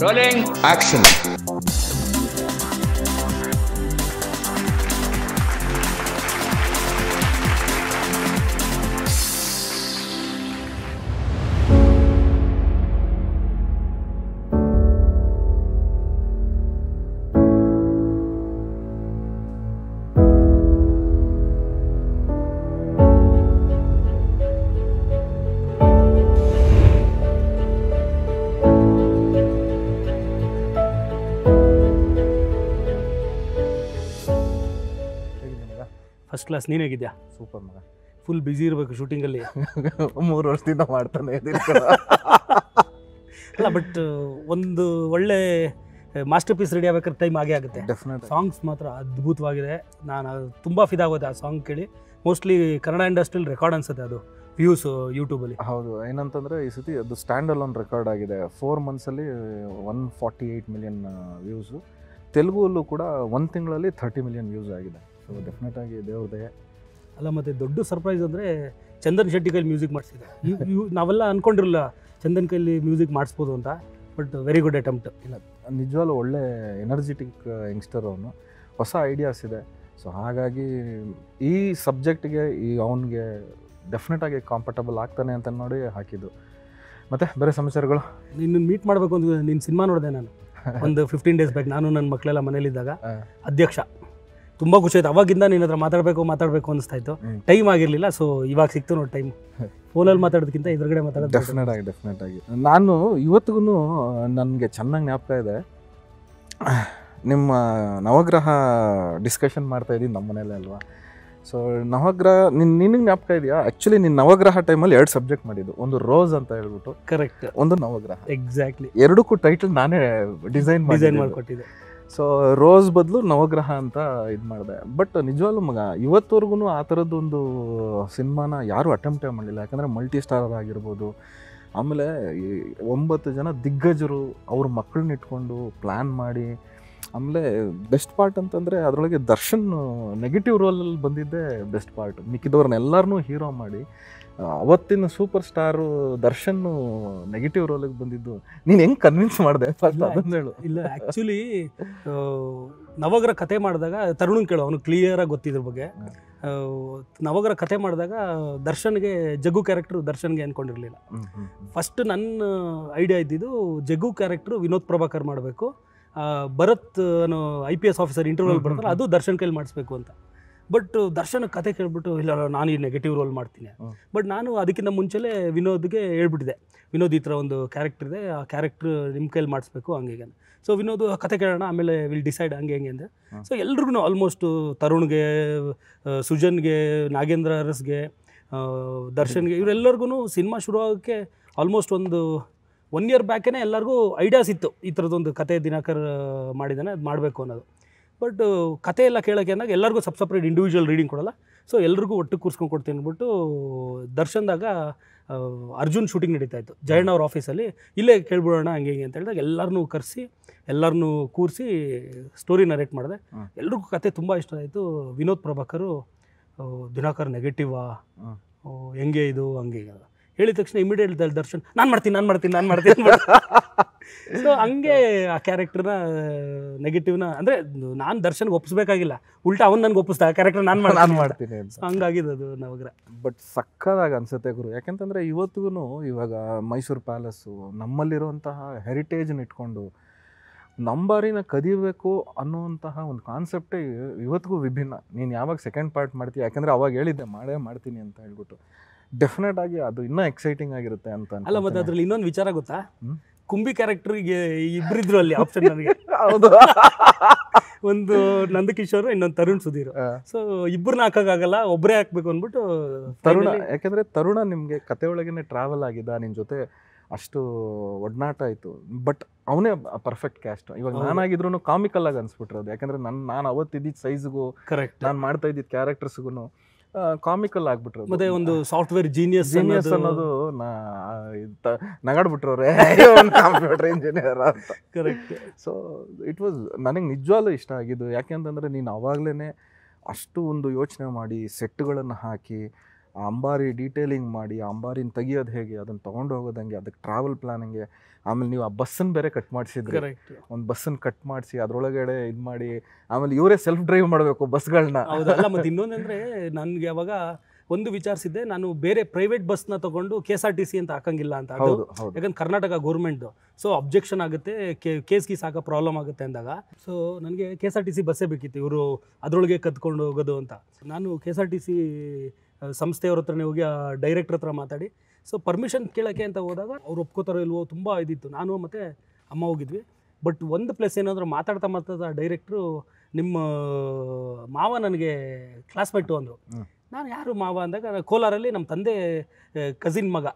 Rolling. Action. Class ನೀನಾಗಿದ್ಯಾ super ಮಗ full busy ಇರಬೇಕು ಶೂಟಿಂಗಲ್ಲಿ ಮೂರು ವರ್ಷದಿಂದ ಮಾಡ್ತಾನೆ ಅಲ್ಲ ಬಟ್ ಒಂದು ಒಳ್ಳೆ ಮಾಸ್ಟರ್ ಪೀಸ್ ರೆಡಿ ಆಗ್ಬೇಕಾದ್ರೆ ಟೈಮ್ ಆಗೇ ಆಗುತ್ತೆ ಡೆಫಿನೆಟ್ ಸಾಂಗ್ಸ್ ಮಾತ್ರ ಅದ್ಭುತವಾಗಿದೆ ನಾನು ಅದು ತುಂಬ ಫಿದಾಗೋದೆ ಆ ಸಾಂಗ್ ಕೇಳಿ ಮೋಸ್ಟ್ಲಿ ಕನ್ನಡ ಇಂಡಸ್ಟ್ರಿಲಿ ರೆಕಾರ್ಡ್ ಅನ್ಸುತ್ತೆ ಅದು ವ್ಯೂಸ್ ಯೂಟ್ಯೂಬಲ್ಲಿ ಹೌದು ಏನಂತಂದ್ರೆ ಈ ಸತಿ ಅದು ಸ್ಟ್ಯಾಂಡ್ ಅಲೋನ್ ರೆಕಾರ್ಡ್ ಆಗಿದೆ ಫೋರ್ ಮಂತ್ಸಲ್ಲಿ one forty eight million views ಅಲ್ಲೂ ಕೂಡ ಒಂದು ತಿಂಗಳಲ್ಲಿ ಥರ್ಟಿ ಮಿಲಿಯನ್ ವ್ಯೂಸ್ ಆಗಿದೆ ಸೊ ಡೆಫಿನೆಟ್ ಆಗಿ ದೇವ್ರ ದಯ ಅಲ್ಲ ಮತ್ತು ದೊಡ್ಡ ಸರ್ಪ್ರೈಸ್ ಅಂದರೆ ಚಂದನ್ ಶೆಟ್ಟಿ ಕೈಲಿ ಮ್ಯೂಸಿಕ್ ಮಾಡಿಸಿದೆ ನಾವೆಲ್ಲ ಅಂದ್ಕೊಂಡಿರಲಿಲ್ಲ ಚಂದನ್ ಕೈಲಿ ಮ್ಯೂಸಿಕ್ ಮಾಡಿಸ್ಬೋದು ಅಂತ ಬಟ್ ವೆರಿ ಗುಡ್ ಅಟೆಂಪ್ಟ್ ಇಲ್ಲ ನಿಜವಾಗ್ಲೂ ಒಳ್ಳೆ ಎನರ್ಜೆಟಿಕ್ ಯಂಗ್ಸ್ಟರ್ ಅವನು ಹೊಸ ಐಡಿಯಾಸ್ ಇದೆ ಸೊ ಹಾಗಾಗಿ ಈ ಸಬ್ಜೆಕ್ಟ್ಗೆ ಈ ಅವನಿಗೆ ಆಗಿ ಕಾಂಫರ್ಟಬಲ್ ಆಗ್ತಾನೆ ಅಂತ ನೋಡಿ ಹಾಕಿದ್ದು ಮತ್ತೆ ಬೇರೆ ಸಮಾಚಾರಗಳು ನಿನ್ನ ಮೀಟ್ ಮಾಡಬೇಕು ಅಂತ ನಿನ್ನ ಸಿನಿಮಾ ನೋಡಿದೆ ನಾನು ಒಂದು ಫಿಫ್ಟೀನ್ ಡೇಸ್ ಬ್ಯಾಕ್ ನಾನು ನನ್ನ ಮಕ್ಕಳೆಲ್ಲ ಮನೇಲಿದ್ದಾಗ ಅಧ್ಯಕ್ಷ ತುಂಬ ಖುಷಿ ಆಯ್ತು ಅವಾಗಿಂದ ನಿನ್ನ ಹತ್ರ ಮಾತಾಡಬೇಕು ಮಾತಾಡಬೇಕು ಅನಿಸ್ತಾ ಇತ್ತು ಟೈಮ್ ಆಗಿರಲಿಲ್ಲ ಸೊ ಇವಾಗ ಸಿಕ್ತು ನೋಡಿ ಟೈಮ್ ಫೋನಲ್ಲಿ ಮಾತಾಡೋದಕ್ಕಿಂತ ಎದುರುಗಡೆ ಮಾತಾಡೋದು ಡೆಫಿನೆಟ್ ಆಗಿ ಡೆಫಿನೆಟ್ ಆಗಿ ನಾನು ಇವತ್ತಿಗೂ ನನಗೆ ಚೆನ್ನಾಗಿ ಜ್ಞಾಪಕ ಇದೆ ನಿಮ್ಮ ನವಗ್ರಹ ಡಿಸ್ಕಷನ್ ಮಾಡ್ತಾ ಇದ್ದೀನಿ ನಮ್ಮ ಮನೇಲೆ ಅಲ್ವಾ ಸೊ ನವಗ್ರಹ ನಿನ್ನ ನಿನಗೆ ಜ್ಞಾಪಕ ಇದೆಯಾ ಆ್ಯಕ್ಚುಲಿ ನಿನ್ನ ನವಗ್ರಹ ಟೈಮಲ್ಲಿ ಎರಡು ಸಬ್ಜೆಕ್ಟ್ ಮಾಡಿದ್ದು ಒಂದು ರೋಸ್ ಅಂತ ಹೇಳ್ಬಿಟ್ಟು ಕರೆಕ್ಟ್ ಒಂದು ನವಗ್ರಹ ಎಕ್ಸಾಕ್ಟ್ಲಿ ಎರಡಕ್ಕೂ ಟೈಟಲ್ ನಾನೇ ಡಿಸೈನ್ ಡಿಸೈನ್ ಮಾಡಿಕೊಟ್ಟಿದ್ದೆ ಸೊ ರೋಸ್ ಬದಲು ನವಗ್ರಹ ಅಂತ ಇದು ಮಾಡಿದೆ ಬಟ್ ನಿಜವಾಗ್ಲೂ ಮಗ ಇವತ್ತವರೆಗೂ ಆ ಥರದ್ದೊಂದು ಸಿನಿಮಾನ ಯಾರೂ ಅಟೆಂಪ್ಟೇ ಮಾಡಲಿಲ್ಲ ಯಾಕಂದರೆ ಮಲ್ಟಿ ಸ್ಟಾರರ್ ಆಗಿರ್ಬೋದು ಆಮೇಲೆ ಒಂಬತ್ತು ಜನ ದಿಗ್ಗಜರು ಅವ್ರ ಮಕ್ಕಳನ್ನ ಇಟ್ಕೊಂಡು ಪ್ಲ್ಯಾನ್ ಮಾಡಿ ಆಮೇಲೆ ಬೆಸ್ಟ್ ಪಾರ್ಟ್ ಅಂತಂದರೆ ಅದರೊಳಗೆ ದರ್ಶನ್ ನೆಗೆಟಿವ್ ರೋಲಲ್ಲಿ ಬಂದಿದ್ದೇ ಬೆಸ್ಟ್ ಪಾರ್ಟ್ ಮಿಕ್ಕಿದವ್ರನ್ನೆಲ್ಲರನ್ನೂ ಹೀರೋ ಮಾಡಿ ಅವತ್ತಿನ ಸೂಪರ್ ಸ್ಟಾರು ದರ್ಶನ್ ನೆಗೆಟಿವ್ ರೋಲಿಗೆ ಬಂದಿದ್ದು ನೀನು ಹೆಂಗೆ ಕನ್ವಿನ್ಸ್ ಮಾಡಿದೆ ಫಸ್ಟ್ ಅದನ್ನು ಹೇಳು ಇಲ್ಲ ಆ್ಯಕ್ಚುಲಿ ನವಗ್ರ ಕತೆ ಮಾಡಿದಾಗ ತರುಣ್ ಕೇಳು ಅವನು ಕ್ಲಿಯರಾಗಿ ಗೊತ್ತಿದ್ರ ಬಗ್ಗೆ ನವಗ್ರ ಕತೆ ಮಾಡಿದಾಗ ದರ್ಶನ್ಗೆ ಜಗ್ಗು ಕ್ಯಾರೆಕ್ಟ್ರು ದರ್ಶನ್ಗೆ ಅಂದ್ಕೊಂಡಿರ್ಲಿಲ್ಲ ಫಸ್ಟ್ ನನ್ನ ಐಡಿಯಾ ಇದ್ದಿದ್ದು ಜಗ್ಗು ಕ್ಯಾರೆಕ್ಟ್ರು ವಿನೋದ್ ಪ್ರಭಾಕರ್ ಮಾಡಬೇಕು ಭರತ್ ಅನ್ನೋ ಐ ಪಿ ಎಸ್ ಆಫೀಸರ್ ಇಂಟರ್ವ್ಯೂಲ್ ಬರ್ತಾರೆ ಅದು ದರ್ಶನ್ ಕೈಲಿ ಮಾಡಿಸ್ಬೇಕು ಅಂತ ಬಟ್ uh, ದರ್ಶನ ಕತೆ ಕೇಳ್ಬಿಟ್ಟು ಇಲ್ಲ ನಾನು ಈ ನೆಗೆಟಿವ್ ರೋಲ್ ಮಾಡ್ತೀನಿ ಬಟ್ ನಾನು ಅದಕ್ಕಿಂತ ಮುಂಚೆಲೇ ವಿನೋದ್ಗೆ ಹೇಳ್ಬಿಟ್ಟಿದೆ ವಿನೋದ್ ಈ ಥರ ಒಂದು ಕ್ಯಾರೆಕ್ಟರ್ ಇದೆ ಆ ಕ್ಯಾರೆಕ್ಟರ್ ನಿಮ್ಮ ಕೈಲಿ ಮಾಡಿಸ್ಬೇಕು ಹಂಗೆ ಸೊ ವಿನೋದ್ ಕತೆ ಕೇಳೋಣ ಆಮೇಲೆ ವಿಲ್ ಡಿಸೈಡ್ ಹಂಗೆ ಹೆಂಗೆ ಅಂದರೆ ಸೊ ಎಲ್ರಿಗೂ ಆಲ್ಮೋಸ್ಟ್ ತರುಣ್ಗೆ ಸುಜನ್ಗೆ ನಾಗೇಂದ್ರ ಅರಸ್ಗೆ ದರ್ಶನ್ಗೆ ಇವರೆಲ್ಲರಿಗೂ ಸಿನಿಮಾ ಶುರುವಾಗೋಕ್ಕೆ ಆಲ್ಮೋಸ್ಟ್ ಒಂದು ಒನ್ ಇಯರ್ ಬ್ಯಾಕೇ ಎಲ್ಲರಿಗೂ ಐಡಿಯಾಸ್ ಇತ್ತು ಈ ಥರದ್ದೊಂದು ಕತೆ ದಿನಕರ್ ಮಾಡಿದ್ದಾನೆ ಅದು ಮಾಡಬೇಕು ಅನ್ನೋದು ಬಟ್ ಕತೆ ಎಲ್ಲ ಕೇಳೋಕ್ಕೆ ಅಂದಾಗ ಎಲ್ಲರಿಗೂ ಸಬ್ ಸಪ್ರೇಟ್ ಇಂಡಿವಿಜುವಲ್ ರೀಡಿಂಗ್ ಕೊಡಲ್ಲ ಸೊ ಎಲ್ರಿಗೂ ಒಟ್ಟು ಕೂರ್ಸ್ಕೊಂಡು ಕೊಡ್ತೀನಿ ಅಂದ್ಬಿಟ್ಟು ದರ್ಶನ್ದಾಗ ಅರ್ಜುನ್ ಶೂಟಿಂಗ್ ನಡೀತಾ ಇತ್ತು ಜಯಣ್ಣ ಅವ್ರ ಆಫೀಸಲ್ಲಿ ಇಲ್ಲೇ ಕೇಳ್ಬಿಡೋಣ ಹಂಗೆ ಹಿಂಗೆ ಅಂತ ಹೇಳಿದಾಗ ಎಲ್ಲರನ್ನೂ ಕರೆಸಿ ಎಲ್ಲರನ್ನೂ ಕೂರಿಸಿ ಸ್ಟೋರಿ ನರೇಟ್ ಮಾಡಿದೆ ಎಲ್ರಿಗೂ ಕತೆ ತುಂಬ ಇಷ್ಟ ಆಯಿತು ವಿನೋದ್ ಪ್ರಭಾಕರು ದಿನಾಕರ್ ನೆಗೆಟಿವಾ ಹೆಂಗೆ ಇದು ಹಂಗೆ ಹೇಳಿದ ತಕ್ಷಣ ಇಮಿಡಿಯೇಟ್ ದರ್ಶನ್ ನಾನು ಮಾಡ್ತೀನಿ ನಾನು ಮಾಡ್ತೀನಿ ನಾನು ಮಾಡ್ತೀನಿ ಸೊ ಹಂಗೆ ಆ ಕ್ಯಾರೆಕ್ಟರ್ನ ನೆಗೆಟಿವ್ನ ಅಂದರೆ ನಾನು ದರ್ಶನ್ಗೆ ಒಪ್ಪಿಸ್ಬೇಕಾಗಿಲ್ಲ ಉಲ್ಟಾ ಅವನು ನನಗೆ ಒಪ್ಪಿಸ್ತಾ ಆ ಕ್ಯಾರೆಕ್ಟರ್ ನಾನು ಮಾಡಿ ನಾನು ಮಾಡ್ತೀನಿ ಹಂಗಾಗಿದೆ ಅದು ನವಗ್ರ ಬಟ್ ಸಕ್ಕದಾಗ ಅನ್ಸುತ್ತೆ ಗುರು ಯಾಕೆಂತಂದ್ರೆ ಇವತ್ತಿಗೂ ಇವಾಗ ಮೈಸೂರು ಪ್ಯಾಲೇಸು ನಮ್ಮಲ್ಲಿರುವಂತಹ ಹೆರಿಟೇಜ್ನ ಇಟ್ಕೊಂಡು ನಂಬರಿನ ಕದಿಬೇಕು ಅನ್ನುವಂತಹ ಒಂದು ಕಾನ್ಸೆಪ್ಟೇ ಇವತ್ತಿಗೂ ವಿಭಿನ್ನ ನೀನು ಯಾವಾಗ ಸೆಕೆಂಡ್ ಪಾರ್ಟ್ ಮಾಡ್ತೀಯ ಯಾಕಂದರೆ ಅವಾಗ ಹೇಳಿದ್ದೆ ಮಾಡೇ ಮಾಡ್ತೀನಿ ಅಂತ ಹೇಳ್ಬಿಟ್ಟು ಡೆಫಿನೆಟ್ ಆಗಿ ಅದು ಇನ್ನೂ ಎಕ್ಸೈಟಿಂಗ್ ಆಗಿರುತ್ತೆ ಅಂತ ಅಲ್ಲ ಮತ್ತೆ ಅದ್ರಲ್ಲಿ ಇನ್ನೊಂದು ವಿಚಾರ ಗೊತ್ತಾ ಕುಂಬಿ ಕ್ಯಾರೆಕ್ಟರ್ಗೆ ಇಬ್ಬರಿದ್ರು ಅಲ್ಲಿ ಆಪ್ಷನ್ ನನಗೆ ಹೌದು ಒಂದು ನಂದಕಿಶೋರ್ ಇನ್ನೊಂದು ತರುಣ್ ಸುಧೀರ್ ಸೊ ಇಬ್ಬರನ್ನ ಹಾಕೋಕ್ಕಾಗಲ್ಲ ಒಬ್ಬರೇ ಹಾಕ್ಬೇಕು ಅಂದ್ಬಿಟ್ಟು ತರುಣ ಯಾಕಂದ್ರೆ ತರುಣ ನಿಮಗೆ ಕತೆ ಒಳಗೇನೆ ಟ್ರಾವೆಲ್ ಆಗಿದ್ದ ನಿಮ್ಮ ಜೊತೆ ಅಷ್ಟು ಒಡನಾಟ ಆಯಿತು ಬಟ್ ಅವನೇ ಪರ್ಫೆಕ್ಟ್ ಕ್ಯಾಸ್ಟ್ ಇವಾಗ ನಾನಾಗಿದ್ರು ಕಾಮಿಕಲ್ ಆಗಿ ಅನ್ಸ್ಬಿಟ್ರೆ ಯಾಕಂದ್ರೆ ನನ್ನ ನಾನು ಅವತ್ತಿದ್ದಿದ್ದ ಸೈಜ್ಗೂ ಕರೆಕ್ಟ್ ನಾನು ಮಾಡ್ತಾ ಇದ್ದಿದ್ದ ಕ್ಯಾರೆಕ್ಟರ್ಸ್ಗೂ ಕಾಮಿಕಲ್ ಆಗ್ಬಿಟ್ರು ಮತ್ತೆ ಒಂದು ಸಾಫ್ಟ್ವೇರ್ ಜೀನಿಯಸ್ ಜೀನಿಯಸ್ ಅನ್ನೋದು ನಗಾಡ್ಬಿಟ್ರು ಕಂಪ್ಯೂಟರ್ ಇಂಜಿನಿಯರ್ ಅಂತ ಕರೆಕ್ಟ್ ಸೊ ಇಟ್ ವಾಸ್ ನನಗೆ ನಿಜವಾಗ್ಲೂ ಇಷ್ಟ ಆಗಿದ್ದು ಯಾಕೆ ನೀನು ಅವಾಗಲೇ ಅಷ್ಟು ಒಂದು ಯೋಚನೆ ಮಾಡಿ ಸೆಟ್ಗಳನ್ನು ಹಾಕಿ ಆ ಅಂಬಾರಿ ಡೀಟೇಲಿಂಗ್ ಮಾಡಿ ಆ ಅಂಬಾರಿನ ತೆಗಿಯೋದು ಹೇಗೆ ಅದನ್ನು ತೊಗೊಂಡು ಹೋಗೋದಂಗೆ ಅದಕ್ಕೆ ಟ್ರಾವೆಲ್ ಪ್ಲಾನಿಂಗೆ ಆಮೇಲೆ ನೀವು ಆ ಬಸ್ಸನ್ನ ಬೇರೆ ಕಟ್ ಮಾಡಿಸಿದ್ರೆ ಒಂದು ಬಸ್ಸನ್ನು ಕಟ್ ಮಾಡಿಸಿ ಅದರೊಳಗಡೆ ಇದು ಮಾಡಿ ಆಮೇಲೆ ಇವರೇ ಸೆಲ್ಫ್ ಡ್ರೈವ್ ಮಾಡಬೇಕು ಬಸ್ಗಳನ್ನ ಹೌದಲ್ಲ ಮತ್ತು ಇನ್ನೊಂದಂದರೆ ನನಗೆ ಅವಾಗ ಒಂದು ವಿಚಾರಿಸಿದ್ದೆ ನಾನು ಬೇರೆ ಪ್ರೈವೇಟ್ ಬಸ್ನ ತಗೊಂಡು K S R T C ಅಂತ ಹಾಕಂಗಿಲ್ಲ ಅಂತ ಯಾಕಂದ್ರೆ ಕರ್ನಾಟಕ ಗೌರ್ಮೆಂಟ್ ಸೊ ಅಬ್ಜೆಕ್ಷನ್ ಆಗುತ್ತೆ ಕೇಸ್ ಸಾಕ ಪ್ರಾಬ್ಲಮ್ ಆಗುತ್ತೆ ಅಂದಾಗ ಸೊ ನನಗೆ K S R T C ಬಸ್ಸೇ ಬೇಕಿತ್ತು ಇವರು ಅದರೊಳಗೆ ಕದ್ಕೊಂಡು ಹೋಗೋದು ಅಂತ ನಾನು K S R T C ಸಂಸ್ಥೆಯವ್ರ ಹತ್ರನೇ ಹೋಗಿ ಆ ಡೈರೆಕ್ಟ್ರ್ ಹತ್ರ ಮಾತಾಡಿ ಸೊ ಪರ್ಮಿಷನ್ ಕೇಳೋಕ್ಕೆ ಅಂತ ಹೋದಾಗ ಅವ್ರು ಒಪ್ಕೋತಾರೋ ಇಲ್ವೋ ತುಂಬ ಇದಿತ್ತು ನಾನು ಮತ್ತು ಅಮ್ಮ ಹೋಗಿದ್ವಿ ಬಟ್ ಒಂದು ಪ್ಲೇಸ್ ಏನಾದರೂ ಮಾತಾಡ್ತಾ ಮಾತಾಡ್ತಾ ಡೈರೆಕ್ಟ್ರು ನಿಮ್ಮ ಮಾವ ನನಗೆ ಕ್ಲಾಸ್ಮೇಟು ಅಂದರು ನಾನು ಯಾರು ಮಾವ ಅಂದಾಗ ಕೋಲಾರಲ್ಲಿ ನಮ್ಮ ತಂದೆ ಕಸಿನ್ ಮಗ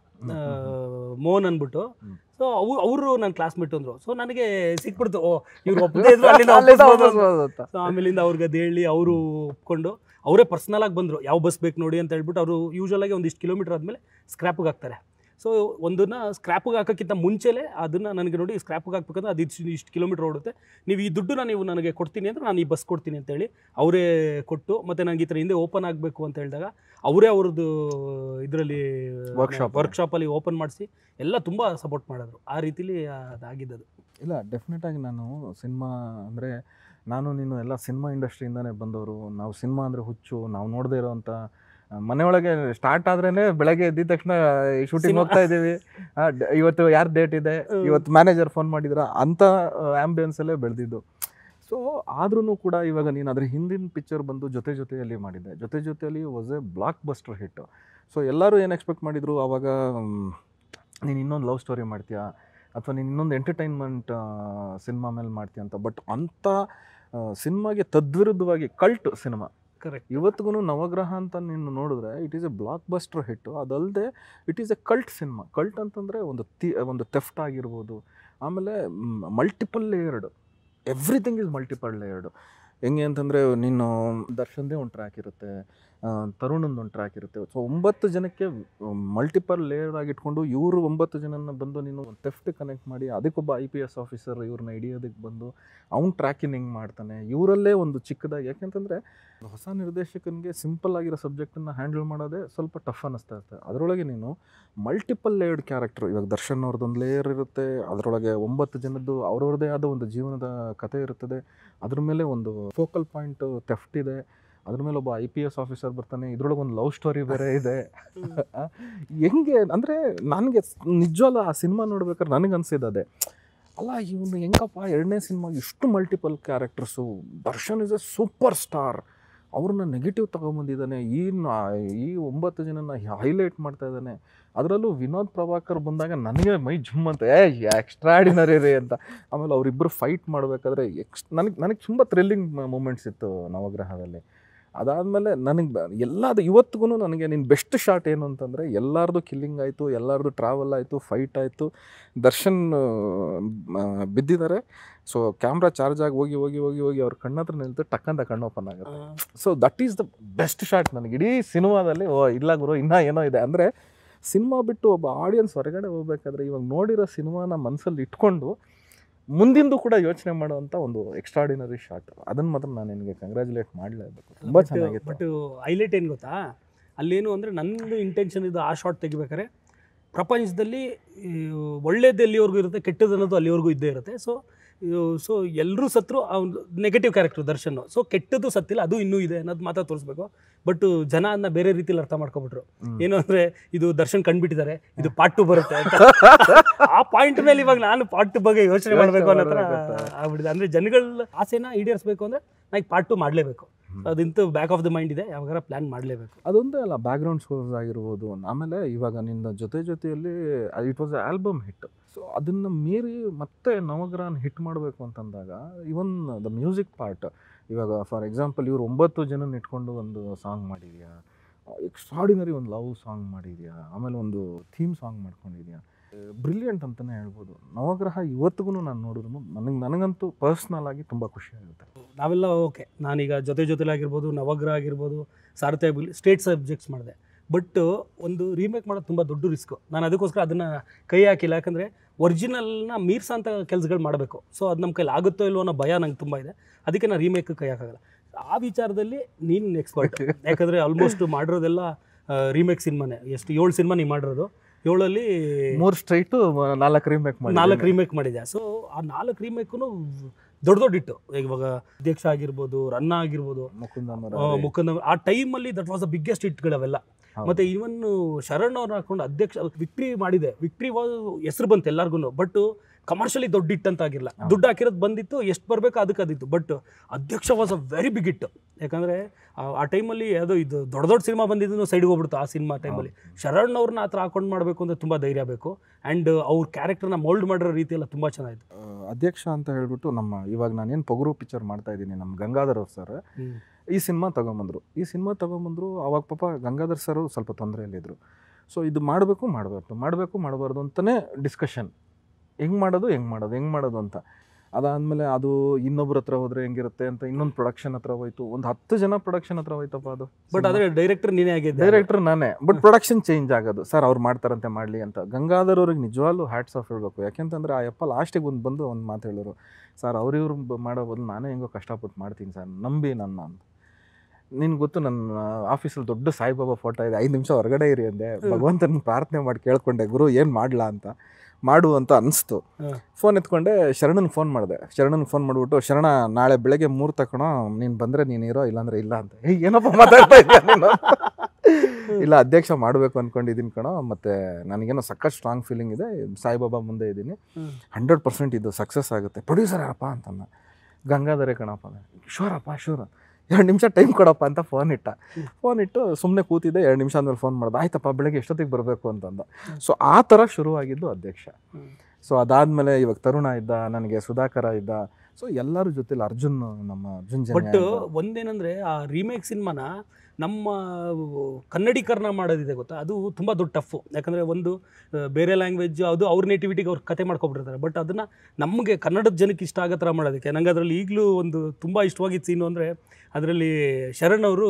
ಮೋಹನ್ ಅಂದ್ಬಿಟ್ಟು ಸೊ ಅವು ಅವರು ನನ್ನ ಕ್ಲಾಸ್ಮೇಟ್ ಅಂದ್ರು ಸೊ ನನಗೆ ಸಿಕ್ಬಿಡ್ತು ಓ ಇವ್ರು ಒಪ್ಪದೇ ಇದ್ರು ಸೊ ಆಮೇಲಿಂದ ಅವ್ರಿಗೆ ಅದು ಹೇಳಿ ಅವರು ಒಪ್ಕೊಂಡು ಅವರೇ ಆಗಿ ಬಂದರು ಯಾವ ಬಸ್ ಬೇಕು ನೋಡಿ ಅಂತ ಹೇಳ್ಬಿಟ್ಟು ಅವರು ಆಗಿ ಒಂದಿಷ್ಟು ಕಿಲೋಮೀಟರ್ ಆದಮೇಲೆ ಸ್ಕ್ರ್ಯಾಪಿಗೆ ಹಾಕ್ತಾರೆ ಸೊ ಒಂದನ್ನು ಸ್ಕ್ರ್ಯಾಪಿಗೆ ಹಾಕೋಕ್ಕಿಂತ ಮುಂಚೆಲೇ ಅದನ್ನು ನನಗೆ ನೋಡಿ ಸ್ಕ್ರ್ಯಾಪಿಗೆ ಹಾಕ್ಬೇಕಂದ್ರೆ ಅದು ಇಷ್ಟು ಇಷ್ಟು ಕಿಲೋಮೀಟರ್ ಓಡುತ್ತೆ ನೀವು ಈ ದುಡ್ಡನ್ನ ನೀವು ನನಗೆ ಕೊಡ್ತೀನಿ ಅಂದರೆ ನಾನು ಈ ಬಸ್ ಕೊಡ್ತೀನಿ ಅಂತೇಳಿ ಅವರೇ ಕೊಟ್ಟು ಮತ್ತು ನನಗೆ ಈ ಥರ ಹಿಂದೆ ಓಪನ್ ಆಗಬೇಕು ಅಂತ ಹೇಳಿದಾಗ ಅವರೇ ಅವ್ರದ್ದು ಇದರಲ್ಲಿ ವರ್ಕ್ಶಾಪ್ ವರ್ಕ್ಶಾಪಲ್ಲಿ ಓಪನ್ ಮಾಡಿಸಿ ಎಲ್ಲ ತುಂಬ ಸಪೋರ್ಟ್ ಮಾಡಿದ್ರು ಆ ರೀತಿಲಿ ಅದಾಗಿದ್ದದು ಇಲ್ಲ ಡೆಫಿನೆಟಾಗಿ ನಾನು ಸಿನಿಮಾ ಅಂದರೆ ನಾನು ನೀನು ಎಲ್ಲ ಸಿನಿಮಾ ಇಂಡಸ್ಟ್ರಿಯಿಂದನೇ ಬಂದವರು ನಾವು ಸಿನಿಮಾ ಅಂದರೆ ಹುಚ್ಚು ನಾವು ನೋಡದೇ ಇರೋವಂಥ ಮನೆಯೊಳಗೆ ಸ್ಟಾರ್ಟ್ ಆದ್ರೇನೆ ಬೆಳಗ್ಗೆ ಎದ್ದಿದ ತಕ್ಷಣ ಶೂಟಿಂಗ್ ಹೋಗ್ತಾ ಇದ್ದೀವಿ ಇವತ್ತು ಯಾರು ಡೇಟ್ ಇದೆ ಇವತ್ತು ಮ್ಯಾನೇಜರ್ ಫೋನ್ ಮಾಡಿದ್ರ ಅಂತ ಆಂಬಿಯನ್ಸ್ ಅಲ್ಲೇ ಬೆಳೆದಿದ್ದು ಸೊ ಆದ್ರೂ ಕೂಡ ಇವಾಗ ನೀನು ಅದ್ರ ಹಿಂದಿನ ಪಿಕ್ಚರ್ ಬಂದು ಜೊತೆ ಜೊತೆಯಲ್ಲಿ ಮಾಡಿದ್ದೆ ಜೊತೆ ಜೊತೆಯಲ್ಲಿ was a blockbuster hit so ಎಲ್ಲರೂ ಏನು ಎಕ್ಸ್ಪೆಕ್ಟ್ ಮಾಡಿದ್ರು ಆವಾಗ ನೀನು ಇನ್ನೊಂದು ಲವ್ ಸ್ಟೋರಿ ಮಾಡ್ತೀಯಾ ಅಥವಾ ನೀನು ಇನ್ನೊಂದು ಎಂಟರ್ಟೈನ್ಮೆಂಟ್ ಸಿನಿಮಾ ಮೇಲೆ ಮಾಡ್ತೀಯ ಅಂತ ಬಟ್ ಅಂಥ ಸಿನಿಮಾಗೆ ತದ್ವಿರುದ್ಧವಾಗಿ ಕಲ್ಟ್ ಸಿನಿಮಾ ಇವತ್ತಿಗೂ ನವಗ್ರಹ ಅಂತ ನೀನು ನೋಡಿದ್ರೆ it is a blockbuster hit ಅದಲ್ಲದೆ it is a cult cinema cult ಅಂತಂದರೆ ಒಂದು ತಿ ಒಂದು ತೆಫ್ಟ್ ಆಗಿರ್ಬೋದು ಆಮೇಲೆ multiple layered everything is multiple layered ಹೆಂಗೆ ಅಂತಂದರೆ ನೀನು ದರ್ಶನ್ದೇ ಒಂದು ಟ್ರ್ಯಾಕ್ ಇರುತ್ತೆ ತರುಣಂದೊಂದು ಟ್ರ್ಯಾಕ್ ಇರುತ್ತೆ ಸೊ ಒಂಬತ್ತು ಜನಕ್ಕೆ ಮಲ್ಟಿಪಲ್ ಲೇಯರ್ ಆಗಿಟ್ಕೊಂಡು ಇಟ್ಕೊಂಡು ಇವರು ಒಂಬತ್ತು ಜನನ ಬಂದು ನೀನು ಒಂದು ಕನೆಕ್ಟ್ ಮಾಡಿ ಅದಕ್ಕೊಬ್ಬ ಐ ಪಿ ಎಸ್ ಆಫೀಸರ್ ಇವ್ರನ್ನ ಹಿಡಿಯೋದಕ್ಕೆ ಬಂದು ಅವ್ನು ಟ್ರ್ಯಾಕಿಂಗ್ ಹೆಂಗೆ ಮಾಡ್ತಾನೆ ಇವರಲ್ಲೇ ಒಂದು ಚಿಕ್ಕದಾಗಿ ಯಾಕೆಂತಂದರೆ ಹೊಸ ನಿರ್ದೇಶಕನಿಗೆ ಸಿಂಪಲ್ ಆಗಿರೋ ಸಬ್ಜೆಕ್ಟನ್ನು ಹ್ಯಾಂಡಲ್ ಮಾಡೋದೇ ಸ್ವಲ್ಪ ಟಫ್ ಅನ್ನಿಸ್ತಾ ಇರ್ತದೆ ಅದರೊಳಗೆ ನೀನು ಮಲ್ಟಿಪಲ್ ಲೇಯರ್ಡ್ ಕ್ಯಾರೆಕ್ಟ್ರು ಇವಾಗ ದರ್ಶನ್ ಅವ್ರದ್ದೊಂದು ಲೇಯರ್ ಇರುತ್ತೆ ಅದರೊಳಗೆ ಒಂಬತ್ತು ಜನದ್ದು ಅವ್ರವ್ರದ್ದೇ ಆದ ಒಂದು ಜೀವನದ ಕಥೆ ಇರುತ್ತದೆ ಅದ್ರ ಮೇಲೆ ಒಂದು ಫೋಕಲ್ ಪಾಯಿಂಟ್ ತೆಫ್ಟ್ ಇದೆ ಅದ್ರ ಮೇಲೆ ಒಬ್ಬ ಐ ಪಿ ಎಸ್ ಆಫೀಸರ್ ಬರ್ತಾನೆ ಇದ್ರೊಳಗೆ ಒಂದು ಲವ್ ಸ್ಟೋರಿ ಬೇರೆ ಇದೆ ಹೆಂಗೆ ಅಂದರೆ ನನಗೆ ನಿಜವಲ್ಲ ಆ ಸಿನಿಮಾ ನೋಡ್ಬೇಕಾದ್ರೆ ನನಗೆ ಅನಿಸಿದ್ದು ಅದೇ ಅಲ್ಲ ಇವನು ಹೆಂಗಪ್ಪ ಎರಡನೇ ಸಿನಿಮಾ ಇಷ್ಟು multiple characters Darshan is a superstar ಅವ್ರನ್ನ ನೆಗೆಟಿವ್ ತೊಗೊಂಬಂದಿದ್ದಾನೆ ಈ ಈ ಒಂಬತ್ತು ಜನನ ಹೈಲೈಟ್ ಮಾಡ್ತಾ ಇದ್ದಾನೆ ಅದರಲ್ಲೂ ವಿನೋದ್ ಪ್ರಭಾಕರ್ ಬಂದಾಗ ನನಗೆ ಮೈ ಜುಮ್ ಅಂತ ಏ ಎಕ್ಸ್ಟ್ರಾಡಿನರಿ ರೀ ಅಂತ ಆಮೇಲೆ ಅವರಿಬ್ಬರು ಫೈಟ್ ಮಾಡಬೇಕಾದ್ರೆ ಎಕ್ಸ್ ನನಗೆ ನನಗೆ ತುಂಬ ಥ್ರಿಲ್ಲಿಂಗ್ ಮೂಮೆಂಟ್ಸ್ ಇತ್ತು ನವಗ್ರಹದಲ್ಲಿ ಅದಾದಮೇಲೆ ನನಗೆ ಎಲ್ಲದು ಇವತ್ತಿಗೂ ನನಗೆ ನಿನ್ನ ಬೆಸ್ಟ್ ಶಾಟ್ ಏನು ಅಂತಂದರೆ ಎಲ್ಲರದು ಕಿಲ್ಲಿಂಗ್ ಆಯಿತು ಎಲ್ಲರದು ಟ್ರಾವೆಲ್ ಆಯಿತು ಫೈಟ್ ಆಯಿತು ದರ್ಶನ್ ಬಿದ್ದಿದ್ದಾರೆ ಸೊ ಕ್ಯಾಮ್ರಾ ಚಾರ್ಜ್ ಆಗಿ ಹೋಗಿ ಹೋಗಿ ಹೋಗಿ ಹೋಗಿ ಅವ್ರ ಕಣ್ಣತ್ರ ನಿಲ್ತು ಟಕ್ಕಂತ ಕಣ್ಣು ಓಪನ್ ಆಗುತ್ತೆ so that is the best shot ನನಗೆ ಇಡೀ ಸಿನಿಮಾದಲ್ಲಿ ಓ ಇಲ್ಲ ಗುರು ಇನ್ನೂ ಏನೋ ಇದೆ ಅಂದರೆ ಸಿನಿಮಾ ಬಿಟ್ಟು ಒಬ್ಬ ಆಡಿಯನ್ಸ್ ಹೊರಗಡೆ ಹೋಗ್ಬೇಕಾದ್ರೆ ಇವಾಗ ನೋಡಿರೋ ಸಿನಿಮಾನ ಮನಸ್ಸಲ್ಲಿ ಇಟ್ಕೊಂಡು ಮುಂದಿಂದು ಕೂಡ ಯೋಚನೆ ಮಾಡುವಂಥ ಒಂದು ಎಕ್ಸ್ಟ್ರಾಡಿನರಿ ಶಾಟ್ ಅದನ್ನು ಮಾತ್ರ ನಾನು ನಿನಗೆ ಕಂಗ್ರ್ಯಾಚುಲೇಟ್ ಮಾಡಲೇಬೇಕು ತುಂಬ ಚೆನ್ನಾಗಿತ್ತು ಬಟ್ ಹೈಲೈಟ್ ಏನು ಗೊತ್ತಾ ಅಲ್ಲೇನು ಅಂದರೆ ನಂದು ಇಂಟೆನ್ಷನ್ ಇದು ಆ ಶಾಟ್ ತೆಗಿಬೇಕಾರೆ ಪ್ರಪಂಚದಲ್ಲಿ ಒಳ್ಳೇದು ಎಲ್ಲಿವರೆಗೂ ಇರುತ್ತೆ ಕೆಟ್ಟದನ್ನೋದು ಅಲ್ಲಿವರೆಗೂ ಇದ್ದೇ ಇರುತ್ತೆ ಸೊ ಸೊ ಎಲ್ಲರೂ ಸತ್ರು ಅವ್ನು ನೆಗೆಟಿವ್ ಕ್ಯಾರೆಕ್ಟರ್ ದರ್ಶನ್ ಸೊ ಕೆಟ್ಟದ್ದು ಸತ್ತಿಲ್ಲ ಅದು ಇನ್ನೂ ಇದೆ ಅನ್ನೋದು ಮಾತ್ರ ತೋರಿಸ್ಬೇಕು ಬಟ್ ಜನ ಅದನ್ನ ಬೇರೆ ರೀತಿಯಲ್ಲಿ ಅರ್ಥ ಮಾಡ್ಕೊಬಿಟ್ರು ಏನು ಅಂದ್ರೆ ಇದು ದರ್ಶನ್ ಕಂಡುಬಿಟ್ಟಿದ್ದಾರೆ ಇದು ಪಾರ್ಟ್ ಟು ಬರುತ್ತೆ ಆ ಪಾಯಿಂಟ್ ಮೇಲೆ ಇವಾಗ ನಾನು ಪಾರ್ಟ್ ಟು ಬಗ್ಗೆ ಯೋಚನೆ ಮಾಡಬೇಕು ಅನ್ನೋ ಥರ ಆಗ್ಬಿಟ್ಟಿದೆ ಜನಗಳ ಆಸೆನ ಈಡೇರಿಸಬೇಕು ಅಂದ್ರೆ ನಾಯ್ಕ್ ಪಾರ್ಟ್ ಟು ಮಾಡಲೇಬೇಕು ಅದಿಂತ ಬ್ಯಾಕ್ ಆಫ್ ದ ಮೈಂಡ್ ಇದೆ ಯಾವಾಗ ಪ್ಲಾನ್ ಮಾಡಲೇಬೇಕು ಅದೊಂದೇ ಅಲ್ಲ ಬ್ಯಾಕ್ಗ್ರೌಂಡ್ ಸ್ಕೋರ್ಸ್ ಆಗಿರ್ಬೋದು ಆಮೇಲೆ ಇವಾಗ ನಿನ್ನ ಜೊತೆ ಜೊತೆಯಲ್ಲಿ it was album hit so ಅದನ್ನು ಮೀರಿ ಮತ್ತೆ ನವಗ್ರಹನ ಹಿಟ್ ಮಾಡಬೇಕು ಅಂತಂದಾಗ ಇವನ್ ದ ಮ್ಯೂಸಿಕ್ ಪಾರ್ಟ್ ಇವಾಗ ಫಾರ್ ಎಕ್ಸಾಂಪಲ್ ಇವರು ಒಂಬತ್ತು ಜನನ ಇಟ್ಕೊಂಡು ಒಂದು ಸಾಂಗ್ ಮಾಡಿದೆಯಾ ಎಕ್ಸ್ಟ್ರಾಡಿನರಿ ಒಂದು ಲವ್ ಸಾಂಗ್ ಮಾಡಿದೆಯಾ ಆಮೇಲೆ ಒಂದು ಥೀಮ್ ಸಾಂಗ್ ಮಾಡ್ಕೊಂಡಿದ್ಯಾ ಬ್ರಿಲಿಯಂಟ್ ಅಂತಲೇ ಹೇಳ್ಬೋದು ನವಗ್ರಹ ಇವತ್ತಿಗೂ ನಾನು ನೋಡಿದ್ರು ನನಗೆ ನನಗಂತೂ ಪರ್ಸ್ನಲ್ ಆಗಿ ತುಂಬ ಖುಷಿಯಾಗುತ್ತೆ ನಾವೆಲ್ಲ ಓಕೆ ನಾನೀಗ ಜೊತೆ ಜೊತೆಲಾಗಿರ್ಬೋದು ನವಗ್ರಹ ಆಗಿರ್ಬೋದು ಸಾರಥ್ಯ ಸ್ಟೇಟ್ ಸಬ್ಜೆಕ್ಟ್ಸ್ ಮಾಡಿದೆ ಬಟ್ ಒಂದು ರೀಮೇಕ್ ಮಾಡೋದು ತುಂಬ ದೊಡ್ಡ ರಿಸ್ಕು ನಾನು ಅದಕ್ಕೋಸ್ಕರ ಅದನ್ನು ಕೈ ಹಾಕಿಲ್ಲ ಯಾಕಂದರೆ ಒರಿಜಿನಲ್ನ ಅಂತ ಕೆಲಸಗಳು ಮಾಡಬೇಕು ಸೊ ಅದು ನಮ್ಮ ಕೈಲಿ ಆಗುತ್ತೋ ಇಲ್ವೋ ಅನ್ನೋ ಭಯ ನಂಗೆ ತುಂಬ ಇದೆ ಅದಕ್ಕೆ ನಾನು ರೀಮೇಕ್ ಕೈ ಹಾಕೋಲ್ಲ ಆ ವಿಚಾರದಲ್ಲಿ ನೀನು ಎಕ್ಸ್ಪರ್ಟ್ ಯಾಕಂದರೆ ಆಲ್ಮೋಸ್ಟ್ ಮಾಡಿರೋದೆಲ್ಲ ರೀಮೇಕ್ ಸಿನಿಮಾನೇ ಎಷ್ಟು ಏಳು ಸಿನಿಮಾ ನೀವು ಮಾಡಿರೋದು ಏಳಲ್ಲಿ ಮೂರು ಸ್ಟ್ರೈಟು ನಾಲ್ಕು ರೀಮೇಕ್ ಮಾಡಿ ನಾಲ್ಕು ರೀಮೇಕ್ ಮಾಡಿದೆ ಸೊ ಆ ನಾಲ್ಕು ರೀಮೇಕು ದೊಡ್ಡ ದೊಡ್ಡ ಇಟ್ಟು ಇವಾಗ ಅಧ್ಯಕ್ಷ ಆಗಿರ್ಬೋದು ರನ್ನ ಆಗಿರ್ಬೋದು ಮುಕುಂದ ಆ ಟೈಮಲ್ಲಿ ದಟ್ ವಾಸ್ ದ ಬಿಗ್ಗೆಸ್ಟ್ ಗಳವೆಲ್ಲ ಮತ್ತೆ ಇವನ್ ಶರಣ್ ಅವ್ರನ್ನ ಹಾಕೊಂಡು ಅಧ್ಯಕ್ಷ ವಿಕ್ಟ್ರಿ ಮಾಡಿದೆ ವಿಕ್ಟ್ರಿ ಹೆಸರು ಬಂತು ಎಲ್ಲಾರ್ಗು ಬಟ್ ಕಮರ್ಷಿಯಲಿ ದೊಡ್ಡ ಇಟ್ ಅಂತ ಆಗಿರಲ್ಲ ದುಡ್ಡು ಹಾಕಿರೋದು ಬಂದಿತ್ತು ಎಷ್ಟು ಬರಬೇಕು ಅದಕ್ಕೆ ಅದಿತ್ತು but Adhyaksha was a very big ಇಟ್ಟು ಯಾಕಂದ್ರೆ ಆ ಟೈಮಲ್ಲಿ ಯಾವುದೋ ಇದು ದೊಡ್ಡ ದೊಡ್ಡ ಸಿನಿಮಾ ಬಂದಿದ್ದು ಸೈಡ್ಗೆ ಹೋಗ್ಬಿಡ್ತು ಆ ಸಿನಿಮಾ ಟೈಮಲ್ಲಿ ಶರಣ್ ಅವ್ರನ್ನ ಆ ಥರ ಹಾಕೊಂಡು ಮಾಡಬೇಕು ಅಂದರೆ ತುಂಬ ಧೈರ್ಯ ಬೇಕು ಆ್ಯಂಡ್ ಅವ್ರ ಕ್ಯಾರೆಕ್ಟರ್ನ ಮೋಲ್ಡ್ ಮಾಡಿರೋ ಎಲ್ಲ ತುಂಬಾ ಚೆನ್ನಾಗಿತ್ತು ಅಧ್ಯಕ್ಷ ಅಂತ ಹೇಳ್ಬಿಟ್ಟು ನಮ್ಮ ಇವಾಗ ನಾನೇನು ಪೊಗರು ಪಿಕ್ಚರ್ ಮಾಡ್ತಾ ಇದ್ದೀನಿ ನಮ್ಮ ಗಂಗಾಧರ್ ಅವ್ರು ಸರ್ ಈ ಸಿನಿಮಾ ತೊಗೊಂಬಂದರು ಈ ಸಿನಿಮಾ ತೊಗೊಂಬಂದರು ಅವಾಗ ಪಾಪ ಗಂಗಾಧರ್ ಸರ್ ಸ್ವಲ್ಪ ತೊಂದರೆಯಲ್ಲಿದ್ದರು ಸೊ ಇದು ಮಾಡಬೇಕು ಮಾಡಬಾರ್ದು ಮಾಡಬೇಕು ಮಾಡಬಾರ್ದು ಅಂತಲೇ ಡಿಸ್ಕಷನ್ ಹೆಂಗೆ ಮಾಡೋದು ಹೆಂಗೆ ಮಾಡೋದು ಹೆಂಗೆ ಮಾಡೋದು ಅಂತ ಅದಾದಮೇಲೆ ಅದು ಇನ್ನೊಬ್ರ ಹತ್ರ ಹೋದ್ರೆ ಹೆಂಗಿರುತ್ತೆ ಅಂತ ಇನ್ನೊಂದು ಪ್ರೊಡಕ್ಷನ್ ಹತ್ರ ಹೋಯ್ತು ಒಂದು ಹತ್ತು ಜನ ಪ್ರೊಡಕ್ಷನ್ ಹತ್ರ ಹೋಯ್ತಪ್ಪ ಅದು ಬಟ್ ಆದರೆ ಡೈರೆಕ್ಟರ್ ನೀನೇ ಆಗಿದ್ದೆ ಡೈರೆಕ್ಟರ್ ನಾನೇ ಬಟ್ ಪ್ರೊಡಕ್ಷನ್ ಚೇಂಜ್ ಆಗೋದು ಸರ್ ಅವ್ರು ಮಾಡ್ತಾರಂತೆ ಮಾಡಲಿ ಅಂತ ಗಂಗಾಧರ್ ಅವ್ರಿಗೆ ನಿಜವಾಗ್ಲೂ ಹ್ಯಾಟ್ಸ್ ಆಫ್ ಹೇಳಬೇಕು ಯಾಕೆಂತಂದ್ರೆ ಆ ಯಪ್ಪ ಲಾಸ್ಟಿಗೆ ಒಂದು ಬಂದು ಒಂದು ಮಾತು ಹೇಳೋರು ಸರ್ ಅವ್ರಿವ್ರು ಮಾಡೋ ಬದಲು ನಾನೇ ಹೆಂಗೋ ಕಷ್ಟಪಟ್ಟು ಮಾಡ್ತೀನಿ ಸರ್ ನಂಬಿ ನನ್ನ ಅಂತ ನಿನ್ಗೆ ಗೊತ್ತು ನನ್ನ ಆಫೀಸಲ್ಲಿ ದೊಡ್ಡ ಸಾಯಿಬಾಬಾ ಫೋಟೋ ಇದೆ ಐದು ನಿಮಿಷ ಹೊರಗಡೆ ಇರಿ ಅಂದೆ ಭಗವಂತನ ಪ್ರಾರ್ಥನೆ ಮಾಡಿ ಕೇಳ್ಕೊಂಡೆ ಗುರು ಏನು ಮಾಡಲಾ ಅಂತ ಮಾಡು ಅಂತ ಅನಿಸ್ತು ಫೋನ್ ಎತ್ಕೊಂಡೆ ಶರಣನ್ ಫೋನ್ ಮಾಡಿದೆ ಶರಣನ್ ಫೋನ್ ಮಾಡಿಬಿಟ್ಟು ಶರಣ ನಾಳೆ ಬೆಳಗ್ಗೆ ಮೂರು ತಕೊಳೋ ನೀನು ಬಂದರೆ ನೀನು ಇರೋ ಇಲ್ಲಾಂದ್ರೆ ಇಲ್ಲ ಅಂತ ಏನಪ್ಪ ಮಾತಾಡ್ತಾ ಇದ್ದೆ ಇಲ್ಲ ಅಧ್ಯಕ್ಷ ಮಾಡಬೇಕು ಅಂದ್ಕೊಂಡಿದ್ದೀನಿ ಕಣೋ ಮತ್ತು ನನಗೇನೋ ಸಖತ್ ಸ್ಟ್ರಾಂಗ್ ಫೀಲಿಂಗ್ ಇದೆ ಸಾಯಿಬಾಬಾ ಮುಂದೆ ಇದ್ದೀನಿ ಹಂಡ್ರೆಡ್ ಪರ್ಸೆಂಟ್ ಇದು ಸಕ್ಸಸ್ ಆಗುತ್ತೆ ಪ್ರೊಡ್ಯೂಸರ್ ಯಾರಪ್ಪ ಅಂತಂದ ಗಂಗಾಧರೇ ಕಣಪ್ಪ ಶೋರಪ್ಪ ಶೋರ್ ಎರಡು ನಿಮಿಷ ಟೈಮ್ ಕೊಡಪ್ಪ ಅಂತ ಫೋನ್ ಇಟ್ಟ ಫೋನ್ ಇಟ್ಟು ಸುಮ್ಮನೆ ಕೂತಿದ್ದೆ ಎರಡು ನಿಮಿಷ ಆದ್ಮೇಲೆ ಫೋನ್ ಮಾಡ್ದೆ ಆಯ್ತಪ್ಪ ಬೆಳಗ್ಗೆ ಎಷ್ಟೊತ್ತಿಗೆ ಬರಬೇಕು ಅಂತಂದ ಸೊ ಆ ಥರ ಶುರುವಾಗಿದ್ದು ಅಧ್ಯಕ್ಷ ಸೊ ಅದಾದಮೇಲೆ ಇವಾಗ ತರುಣ ಇದ್ದ ನನಗೆ ಸುಧಾಕರ ಇದ್ದ ಸೊ ಎಲ್ಲರ ಜೊತೆಲಿ ಅರ್ಜುನ್ ನಮ್ಮ ಅರ್ಜುನ್ ಬಟ್ ಒಂದೇನಂದ್ರೆ ಆ ರೀಮೇಕ್ ಸಿನಿಮಾನ ನಮ್ಮ ಕನ್ನಡೀಕರಣ ಮಾಡೋದಿದೆ ಗೊತ್ತಾ ಅದು ತುಂಬ ದೊಡ್ಡ ಟಫು ಯಾಕಂದರೆ ಒಂದು ಬೇರೆ ಲ್ಯಾಂಗ್ವೇಜ್ ಅದು ಅವ್ರ ನೇಟಿವಿಟಿಗೆ ಅವ್ರ ಕತೆ ಮಾಡ್ಕೊಬಿಟ್ಟಿರ್ತಾರೆ ಬಟ್ ಅದನ್ನು ನಮಗೆ ಕನ್ನಡದ ಜನಕ್ಕೆ ಇಷ್ಟ ಆಗೋ ಥರ ಮಾಡೋದಕ್ಕೆ ನಂಗೆ ಅದರಲ್ಲಿ ಈಗಲೂ ಒಂದು ತುಂಬ ಇಷ್ಟವಾಗಿತ್ತು ಸೀನು ಅಂದರೆ ಅದರಲ್ಲಿ ಶರಣ್ ಅವರು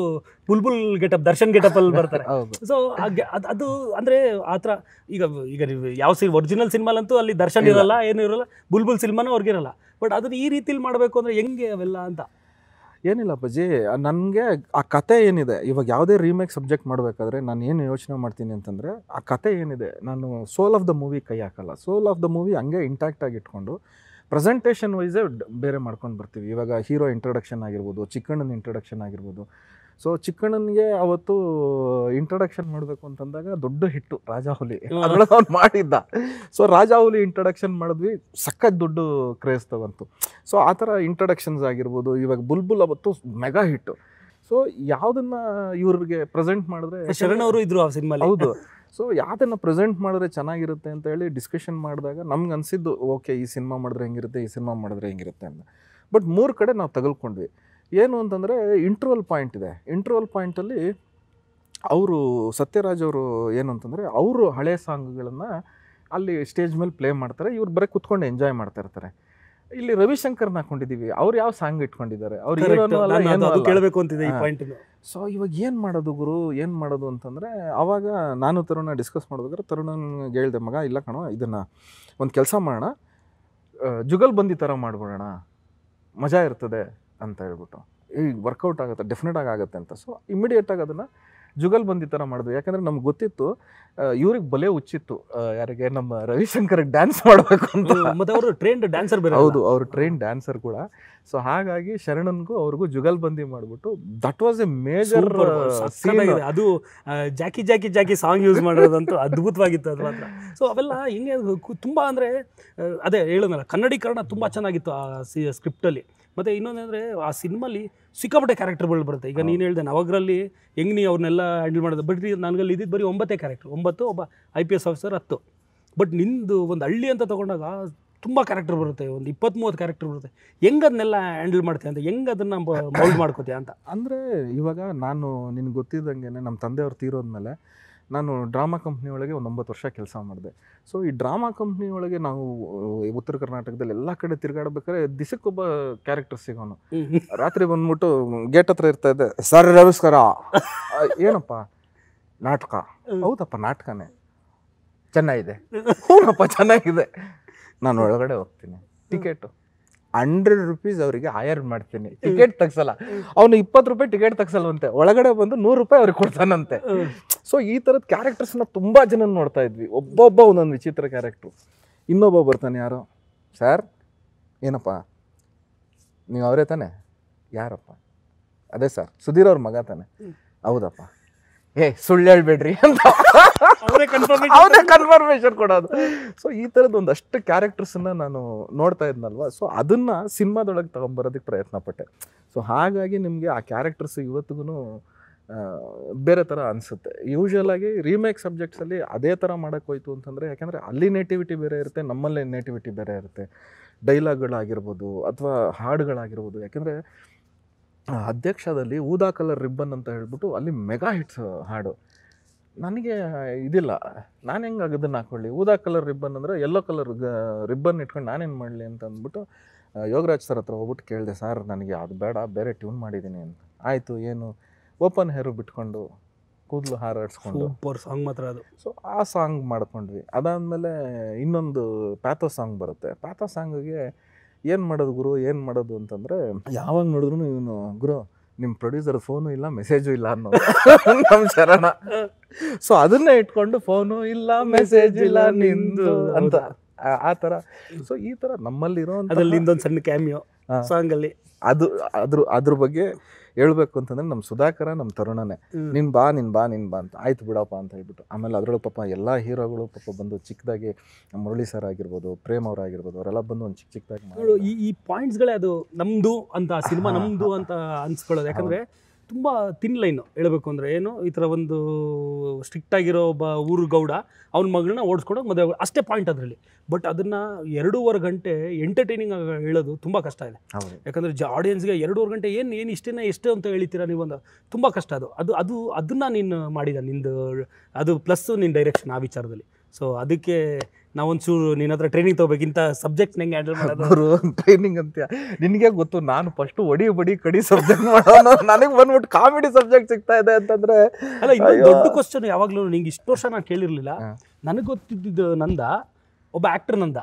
ಬುಲ್ಬುಲ್ ಗೆಟಪ್ ದರ್ಶನ್ ಗೆಟಪಲ್ಲಿ ಬರ್ತಾರೆ ಸೊ ಹಾಗೆ ಅದು ಅದು ಅಂದರೆ ಆ ಥರ ಈಗ ಈಗ ಯಾವ ಸಿ ಒರಿಜಿನಲ್ ಸಿನಿಮಾಲಂತೂ ಅಲ್ಲಿ ದರ್ಶನ್ ಇರಲ್ಲ ಏನು ಇರಲ್ಲ ಬುಲ್ಬುಲ್ ಸಿನಿಮಾನೂ ಅವ್ರಿಗಿರಲ್ಲ ಬಟ್ ಅದನ್ನು ಈ ರೀತಿಲಿ ಮಾಡಬೇಕು ಅಂದರೆ ಹೆಂಗೆ ಅವೆಲ್ಲ ಅಂತ ಏನಿಲ್ಲ ಅಪ್ಪಾಜಿ ನನಗೆ ಆ ಕತೆ ಏನಿದೆ ಇವಾಗ ಯಾವುದೇ ರೀಮೇಕ್ ಸಬ್ಜೆಕ್ಟ್ ಮಾಡಬೇಕಾದ್ರೆ ನಾನು ಏನು ಯೋಚನೆ ಮಾಡ್ತೀನಿ ಅಂತಂದರೆ ಆ ಕತೆ ಏನಿದೆ ನಾನು ಸೋಲ್ ಆಫ್ ದ ಮೂವಿ ಕೈ ಹಾಕಲ್ಲ ಸೋಲ್ ಆಫ್ ದ ಮೂವಿ ಹಂಗೆ ಇಂಟ್ಯಾಕ್ಟ್ ಆಗಿ ಇಟ್ಕೊಂಡು ಪ್ರೆಸೆಂಟೇಷನ್ ವೈಸೇ ಬೇರೆ ಮಾಡ್ಕೊಂಡು ಬರ್ತೀವಿ ಇವಾಗ ಹೀರೋ ಇಂಟ್ರೊಡಕ್ಷನ್ ಆಗಿರ್ಬೋದು ಚಿಕ್ಕಣ್ಣನ ಇಂಟ್ರಡಕ್ಷನ್ ಆಗಿರ್ಬೋದು ಸೊ ಚಿಕ್ಕಣ್ಣನಿಗೆ ಅವತ್ತು ಇಂಟ್ರಡಕ್ಷನ್ ಮಾಡಬೇಕು ಅಂತಂದಾಗ ದೊಡ್ಡ ಹಿಟ್ಟು ರಾಜಾಹುಲಿ ಅದರೊಳಗೆ ಅವ್ನು ಮಾಡಿದ್ದ ಸೊ ರಾಜಾಹುಲಿ ಇಂಟ್ರಡಕ್ಷನ್ ಮಾಡಿದ್ವಿ ಸಖತ್ ದೊಡ್ಡ ಕ್ರೇಜ್ ತಗೊಂತು ಸೊ ಆ ಥರ ಇಂಟ್ರಡಕ್ಷನ್ಸ್ ಆಗಿರ್ಬೋದು ಇವಾಗ ಬುಲ್ಬುಲ್ ಅವತ್ತು ಮೆಗಾ ಹಿಟ್ಟು ಸೊ ಯಾವುದನ್ನ ಇವ್ರಿಗೆ ಪ್ರೆಸೆಂಟ್ ಮಾಡಿದ್ರೆ ಶರಣವರು ಇದ್ರು ಆ ಸಿನಿಮಾ ಹೌದು ಸೊ ಯಾವುದನ್ನು ಪ್ರೆಸೆಂಟ್ ಮಾಡಿದ್ರೆ ಚೆನ್ನಾಗಿರುತ್ತೆ ಅಂತ ಹೇಳಿ ಡಿಸ್ಕಷನ್ ಮಾಡಿದಾಗ ನಮ್ಗೆ ಅನಿಸಿದ್ದು ಓಕೆ ಈ ಸಿನಿಮಾ ಮಾಡಿದ್ರೆ ಹೆಂಗಿರುತ್ತೆ ಈ ಸಿನಿಮಾ ಮಾಡಿದ್ರೆ ಹೆಂಗಿರುತ್ತೆ ಅಂತ ಬಟ್ ಮೂರು ಕಡೆ ನಾವು ತಗಲ್ಕೊಂಡ್ವಿ ಏನು ಅಂತಂದರೆ ಇಂಟ್ರವಲ್ ಪಾಯಿಂಟ್ ಇದೆ ಇಂಟ್ರವಲ್ ಪಾಯಿಂಟಲ್ಲಿ ಅವರು ಸತ್ಯರಾಜ್ ಅವರು ಏನು ಅಂತಂದರೆ ಅವರು ಹಳೆ ಸಾಂಗ್ಗಳನ್ನು ಅಲ್ಲಿ ಸ್ಟೇಜ್ ಮೇಲೆ ಪ್ಲೇ ಮಾಡ್ತಾರೆ ಇವ್ರು ಬರೀ ಕುತ್ಕೊಂಡು ಎಂಜಾಯ್ ಮಾಡ್ತಾ ಇರ್ತಾರೆ ಇಲ್ಲಿ ರವಿಶಂಕರ್ನ ಹಾಕೊಂಡಿದ್ದೀವಿ ಅವ್ರು ಯಾವ ಸಾಂಗ್ ಇಟ್ಕೊಂಡಿದ್ದಾರೆ ಅವ್ರು ಕೇಳಬೇಕು ಅಂತಿದೆ ಈ ಪಾಯಿಂಟ್ ಸೊ ಇವಾಗ ಏನು ಮಾಡೋದು ಗುರು ಏನು ಮಾಡೋದು ಅಂತಂದರೆ ಆವಾಗ ನಾನು ತರುಣ ಡಿಸ್ಕಸ್ ಮಾಡೋದಾದ್ರೆ ತರುಣನ್ಗೆ ಹೇಳಿದೆ ಮಗ ಇಲ್ಲ ಕಣ ಇದನ್ನು ಒಂದು ಕೆಲಸ ಮಾಡೋಣ ಜುಗಲ್ ಬಂದಿ ಥರ ಮಾಡ್ಬಿಡೋಣ ಮಜಾ ಇರ್ತದೆ ಅಂತ ಹೇಳ್ಬಿಟ್ಟು ಈ ವರ್ಕೌಟ್ ಆಗುತ್ತೆ ಡೆಫಿನೆಟ್ ಆಗಿ ಆಗುತ್ತೆ ಅಂತ ಸೊ ಇಮಿಡಿಯೇಟಾಗಿ ಅದನ್ನು ಜುಗಲ್ ಬಂದಿ ಥರ ಮಾಡಿದ್ವಿ ಯಾಕಂದರೆ ನಮ್ಗೆ ಗೊತ್ತಿತ್ತು ಇವ್ರಿಗೆ ಬಲೆ ಹುಚ್ಚಿತ್ತು ಯಾರಿಗೆ ನಮ್ಮ ರವಿಶಂಕರ್ ಡ್ಯಾನ್ಸ್ ಮಾಡಬೇಕು ಅಂತ ಮತ್ತು ಅವರು ಟ್ರೈನ್ಡ್ ಡ್ಯಾನ್ಸರ್ ಬೇರೆ ಹೌದು ಅವರು ಟ್ರೈನ್ ಡ್ಯಾನ್ಸರ್ ಕೂಡ ಸೊ ಹಾಗಾಗಿ ಶರಣನ್ಗೂ ಅವ್ರಿಗೂ ಜುಗಲ್ ಬಂದಿ ಮಾಡಿಬಿಟ್ಟು ದಟ್ ವಾಸ್ ಎ ಮೇಜರ್ ಅದು Jackie Jackie Jackie song use ಮಾಡೋದಂತೂ ಅದ್ಭುತವಾಗಿತ್ತು ಅದು ಮಾತ್ರ ಸೊ ಅವೆಲ್ಲ ಹಿಂಗೆ ತುಂಬ ಅಂದರೆ ಅದೇ ಹೇಳೋದಲ್ಲ ಕನ್ನಡೀಕರಣ ತುಂಬ ಚೆನ್ನಾಗಿತ್ತು ಆ ಸಿ ಸ್ಕ್ರಿಪ್ಟಲ್ಲಿ ಮತ್ತು ಇನ್ನೊಂದಂದರೆ ಆ ಸಿನಿಮಲ್ಲಿ ಸಿಕ್ಕಾಪಟ್ಟೆ ಕ್ಯಾರೆಕ್ಟರ್ಗಳು ಬರುತ್ತೆ ಈಗ ನೀನು ಹೇಳಿದೆ ನವಗ್ರಲ್ಲಿ ಹೆಂಗ್ ನೀ ಅವ್ರನ್ನೆಲ್ಲ ಹ್ಯಾಂಡಲ್ ಮಾಡೋದು ಬಟ್ ನನಗಲ್ಲಿ ಇದ್ದಿದ್ದು ಬರೀ ಒಂಬತ್ತೇ ಕ್ಯಾರೆಕ್ಟರ್ ಒಂಬತ್ತು ಒಬ್ಬ ಐ ಪಿ ಎಸ್ ಆಫೀಸರ್ ಹತ್ತು ಬಟ್ ನಿಂದು ಒಂದು ಹಳ್ಳಿ ಅಂತ ತೊಗೊಂಡಾಗ ತುಂಬ ಕ್ಯಾರೆಕ್ಟರ್ ಬರುತ್ತೆ ಒಂದು ಇಪ್ಪತ್ತ್ ಮೂವತ್ತು ಕ್ಯಾರೆಕ್ಟರ್ ಬರುತ್ತೆ ಹೆಂಗೆ ಅದನ್ನೆಲ್ಲ ಹ್ಯಾಂಡಲ್ ಮಾಡ್ತೀಯ ಅಂತ ಹೆಂಗೆ ಅದನ್ನು ಮೌಲ್ಡ್ ಮಾಡ್ಕೋತೀಯ ಅಂತ ಅಂದರೆ ಇವಾಗ ನಾನು ನಿನ್ಗೆ ಗೊತ್ತಿದ್ದಂಗೆ ನಮ್ಮ ತಂದೆಯವ್ರು ತೀರೋದ್ಮೇಲೆ ನಾನು ಡ್ರಾಮಾ ಕಂಪ್ನಿ ಒಳಗೆ ಒಂದು ಒಂಬತ್ತು ವರ್ಷ ಕೆಲಸ ಮಾಡಿದೆ ಸೊ ಈ ಡ್ರಾಮಾ ಕಂಪ್ನಿ ಒಳಗೆ ನಾವು ಉತ್ತರ ಕರ್ನಾಟಕದಲ್ಲಿ ಎಲ್ಲ ಕಡೆ ತಿರುಗಾಡಬೇಕಾದ್ರೆ ದಿಸಕ್ಕೊಬ್ಬ ಕ್ಯಾರೆಕ್ಟರ್ ಸಿಗೋನು ರಾತ್ರಿ ಬಂದ್ಬಿಟ್ಟು ಗೇಟ್ ಹತ್ರ ಇರ್ತಾ ಇದ್ದೆ ಸರ್ ನಮಸ್ಕಾರ ಏನಪ್ಪ ನಾಟಕ ಹೌದಪ್ಪ ನಾಟಕನೇ ಚೆನ್ನಾಗಿದೆ ಹೌದಪ್ಪ ಚೆನ್ನಾಗಿದೆ ನಾನು ಒಳಗಡೆ ಹೋಗ್ತೀನಿ ಟಿಕೆಟು ಹಂಡ್ರೆಡ್ ರುಪೀಸ್ ಅವರಿಗೆ ಹೈಯರ್ ಮಾಡ್ತೀನಿ ಟಿಕೆಟ್ ತಗ್ಸಲ್ಲ ಅವನು ಇಪ್ಪತ್ತು ರೂಪಾಯಿ ಟಿಕೆಟ್ ತಗ್ಸಲ್ವಂತೆ ಒಳಗಡೆ ಬಂದು ನೂರು ರೂಪಾಯಿ ಅವ್ರಿಗೆ ಕೊಡ್ತಾನಂತೆ ಸೊ ಈ ಥರದ ಕ್ಯಾರೆಕ್ಟರ್ಸ್ನ ತುಂಬ ಜನ ನೋಡ್ತಾ ಇದ್ವಿ ಒಬ್ಬೊಬ್ಬ ಒಂದೊಂದು ವಿಚಿತ್ರ ಕ್ಯಾರೆಕ್ಟ್ರು ಇನ್ನೊಬ್ಬ ಬರ್ತಾನೆ ಯಾರೋ ಸರ್ ಏನಪ್ಪ ನೀವು ಅವರೇ ತಾನೆ ಯಾರಪ್ಪ ಅದೇ ಸರ್ ಸುಧೀರ್ ಅವ್ರ ಮಗ ತಾನೆ ಹೌದಪ್ಪ ಏ ಸುಳ್ಳು ಹೇಳ್ಬೇಡ್ರಿ ಅಂತ ಅವನೇ ಕನ್ಫರ್ಮೇಶನ್ ಕೊಡೋದು ಸೊ ಈ ಥರದ ಒಂದಷ್ಟು ಕ್ಯಾರೆಕ್ಟರ್ಸನ್ನ ನಾನು ನೋಡ್ತಾ ಇದ್ನಲ್ವ ಸೊ ಅದನ್ನ ಸಿನಿಮಾದೊಳಗೆ ತಗೊಂಬರೋದಕ್ಕೆ ಪ್ರಯತ್ನ ಪಟ್ಟೆ ಸೊ ಹಾಗಾಗಿ ನಿಮಗೆ ಆ ಕ್ಯಾರೆಕ್ಟರ್ಸ್ ಇವತ್ತಿಗೂ ಬೇರೆ ಥರ ಅನಿಸುತ್ತೆ ಯೂಶುವಲ್ ಆಗಿ ರೀಮೇಕ್ ಸಬ್ಜೆಕ್ಟ್ಸಲ್ಲಿ ಅದೇ ಥರ ಮಾಡೋಕ್ಕೆ ಹೋಯ್ತು ಅಂತಂದರೆ ಯಾಕೆಂದರೆ ಅಲ್ಲಿ ನೇಟಿವಿಟಿ ಬೇರೆ ಇರುತ್ತೆ ನಮ್ಮಲ್ಲೇ ನೇಟಿವಿಟಿ ಬೇರೆ ಇರುತ್ತೆ ಡೈಲಾಗ್ಗಳಾಗಿರ್ಬೋದು ಅಥವಾ ಹಾಡುಗಳಾಗಿರ್ಬೋದು ಯಾಕೆಂದರೆ ಅಧ್ಯಕ್ಷದಲ್ಲಿ ಊದಾ ಕಲರ್ ರಿಬ್ಬನ್ ಅಂತ ಹೇಳ್ಬಿಟ್ಟು ಅಲ್ಲಿ ಮೆಗಾ ಹಿಟ್ಸ್ ಹಾಡು ನನಗೆ ಇದಿಲ್ಲ ನಾನು ಹೆಂಗೆ ಅದನ್ನು ಹಾಕ್ಕೊಳ್ಳಿ ಊದಾ ಕಲರ್ ರಿಬ್ಬನ್ ಅಂದರೆ ಎಲ್ಲೋ ಕಲರ್ ರಿಬ್ಬನ್ ಇಟ್ಕೊಂಡು ನಾನೇನು ಮಾಡಲಿ ಅಂತ ಅಂದ್ಬಿಟ್ಟು ಯೋಗರಾಜ್ ಸರ್ ಹತ್ರ ಹೋಗ್ಬಿಟ್ಟು ಕೇಳಿದೆ ಸರ್ ನನಗೆ ಅದು ಬೇಡ ಬೇರೆ ಟ್ಯೂನ್ ಮಾಡಿದ್ದೀನಿ ಅಂತ ಆಯಿತು ಏನು ಓಪನ್ ಹೇರು ಬಿಟ್ಕೊಂಡು ಕೂದಲು ಹಾರಾಡಿಸ್ಕೊಂಡು ಸೂಪರ್ ಸಾಂಗ್ ಮಾತ್ರ ಅದು ಸೊ ಆ ಸಾಂಗ್ ಮಾಡ್ಕೊಂಡ್ವಿ ಅದಾದಮೇಲೆ ಇನ್ನೊಂದು ಪ್ಯಾಥೋ ಸಾಂಗ್ ಬರುತ್ತೆ ಪ್ಯಾಥೋ ಸಾಂಗಿಗೆ ಏನು ಮಾಡೋದು ಗುರು ಏನು ಮಾಡೋದು ಅಂತಂದರೆ ಯಾವಾಗ ನೋಡಿದ್ರು ಇವನು ಗುರು ನಿಮ್ಮ ಪ್ರೊಡ್ಯೂಸರ್ ಫೋನು ಇಲ್ಲ ಮೆಸೇಜು ಇಲ್ಲ ಅನ್ನೋ ನಮ್ಮ ಶರಣ ಸೊ ಅದನ್ನೇ ಇಟ್ಕೊಂಡು ಫೋನು ಇಲ್ಲ ಮೆಸೇಜ್ ಇಲ್ಲ ನಿಂದು ಅಂತ ಆ ಥರ ಸೊ ಈ ಥರ ನಮ್ಮಲ್ಲಿರೋ ಅದರಲ್ಲಿ ಸಣ್ಣ ಕ್ಯಾಮಿಯೋ ಸಾಂಗಲ್ಲಿ ಅದು ಅದ್ರ ಅದ್ರ ಬಗ್ಗೆ ಹೇಳ್ಬೇಕು ಅಂತಂದ್ರೆ ನಮ್ಮ ಸುಧಾಕರ ನಮ್ಮ ತರುಣನೇ ನಿನ್ ಬಾ ನಿನ್ ಬಾ ನಿನ್ ಬಾ ಅಂತ ಆಯ್ತು ಬಿಡಪ್ಪ ಅಂತ ಹೇಳ್ಬಿಟ್ಟು ಆಮೇಲೆ ಅದರೊಳಗೆ ಪಾಪ ಎಲ್ಲ ಹೀರೋಗಳು ಪಾಪ ಬಂದು ಚಿಕ್ಕದಾಗಿ ಮುರಳಿ ಸರ್ ಆಗಿರ್ಬೋದು ಪ್ರೇಮ್ ಆಗಿರ್ಬೋದು ಅವರೆಲ್ಲ ಬಂದು ಒಂದು ಚಿಕ್ಕ ಚಿಕ್ಕದಾಗಿ ಈ ಪಾಯಿಂಟ್ಸ್ಗಳೇ ಅದು ನಮ್ದು ಅಂತ ಸಿನಿಮಾ ನಮ್ದು ಅಂತ ಅನ್ಸ್ಕೊಳ್ಳೋದು ಯಾಕಂದ್ರೆ ತುಂಬ ತಿನ್ ಲೈನು ಹೇಳಬೇಕು ಅಂದರೆ ಏನು ಈ ಥರ ಒಂದು ಸ್ಟ್ರಿಕ್ಟ್ ಆಗಿರೋ ಒಬ್ಬ ಊರು ಗೌಡ ಅವ್ನ ಮಗಳನ್ನ ಓಡಿಸ್ಕೊಂಡೋಗಿ ಮದುವೆ ಅಷ್ಟೇ ಪಾಯಿಂಟ್ ಅದರಲ್ಲಿ ಬಟ್ ಅದನ್ನು ಎರಡೂವರೆ ಗಂಟೆ ಎಂಟರ್ಟೈನಿಂಗ್ ಆಗಿ ಹೇಳೋದು ತುಂಬ ಕಷ್ಟ ಇದೆ ಯಾಕಂದರೆ ಜ ಆಡಿಯನ್ಸ್ಗೆ ಎರಡೂವರೆ ಗಂಟೆ ಏನು ಏನು ಇಷ್ಟೇನ ಎಷ್ಟು ಅಂತ ಹೇಳ್ತೀರಾ ನೀವೊಂದು ತುಂಬ ಕಷ್ಟ ಅದು ಅದು ಅದು ಅದನ್ನು ನೀನು ಮಾಡಿದ ನಿಂದು ಅದು ಪ್ಲಸ್ಸು ನಿನ್ನ ಡೈರೆಕ್ಷನ್ ಆ ವಿಚಾರದಲ್ಲಿ ಸೊ ಅದಕ್ಕೆ ನಾವೊಂಚೂರು ನಿನ್ನ ಹತ್ರ ಟ್ರೈನಿಂಗ್ ತಗೋಬೇಕು ಇಂಥ ಸಬ್ಜೆಕ್ಟ್ ಹೆಂಗೆ ಹ್ಯಾಂಡಲ್ ಮಾಡೋದು ಟ್ರೈನಿಂಗ್ ಅಂತ ನಿನಗೆ ಗೊತ್ತು ನಾನು ಫಸ್ಟ್ ಒಡಿ ಬಡಿ ಕಡಿ ಸಬ್ಜೆಕ್ಟ್ ಮಾಡೋಣ ನನಗೆ ಬಂದ್ಬಿಟ್ಟು ಕಾಮಿಡಿ ಸಬ್ಜೆಕ್ಟ್ ಸಿಗ್ತಾ ಇದೆ ಅಂತಂದ್ರೆ ಅಲ್ಲ ಇನ್ನೊಂದು ದೊಡ್ಡ ಕ್ವಶನ್ ಯಾವಾಗಲೂ ನಿಂಗೆ ಇಷ್ಟು ವರ್ಷ ನಾನು ಕೇಳಿರಲಿಲ್ಲ ನನಗೆ ಗೊತ್ತಿದ್ದು ನಂದ ಒಬ್ಬ ಆಕ್ಟರ್ ನಂದ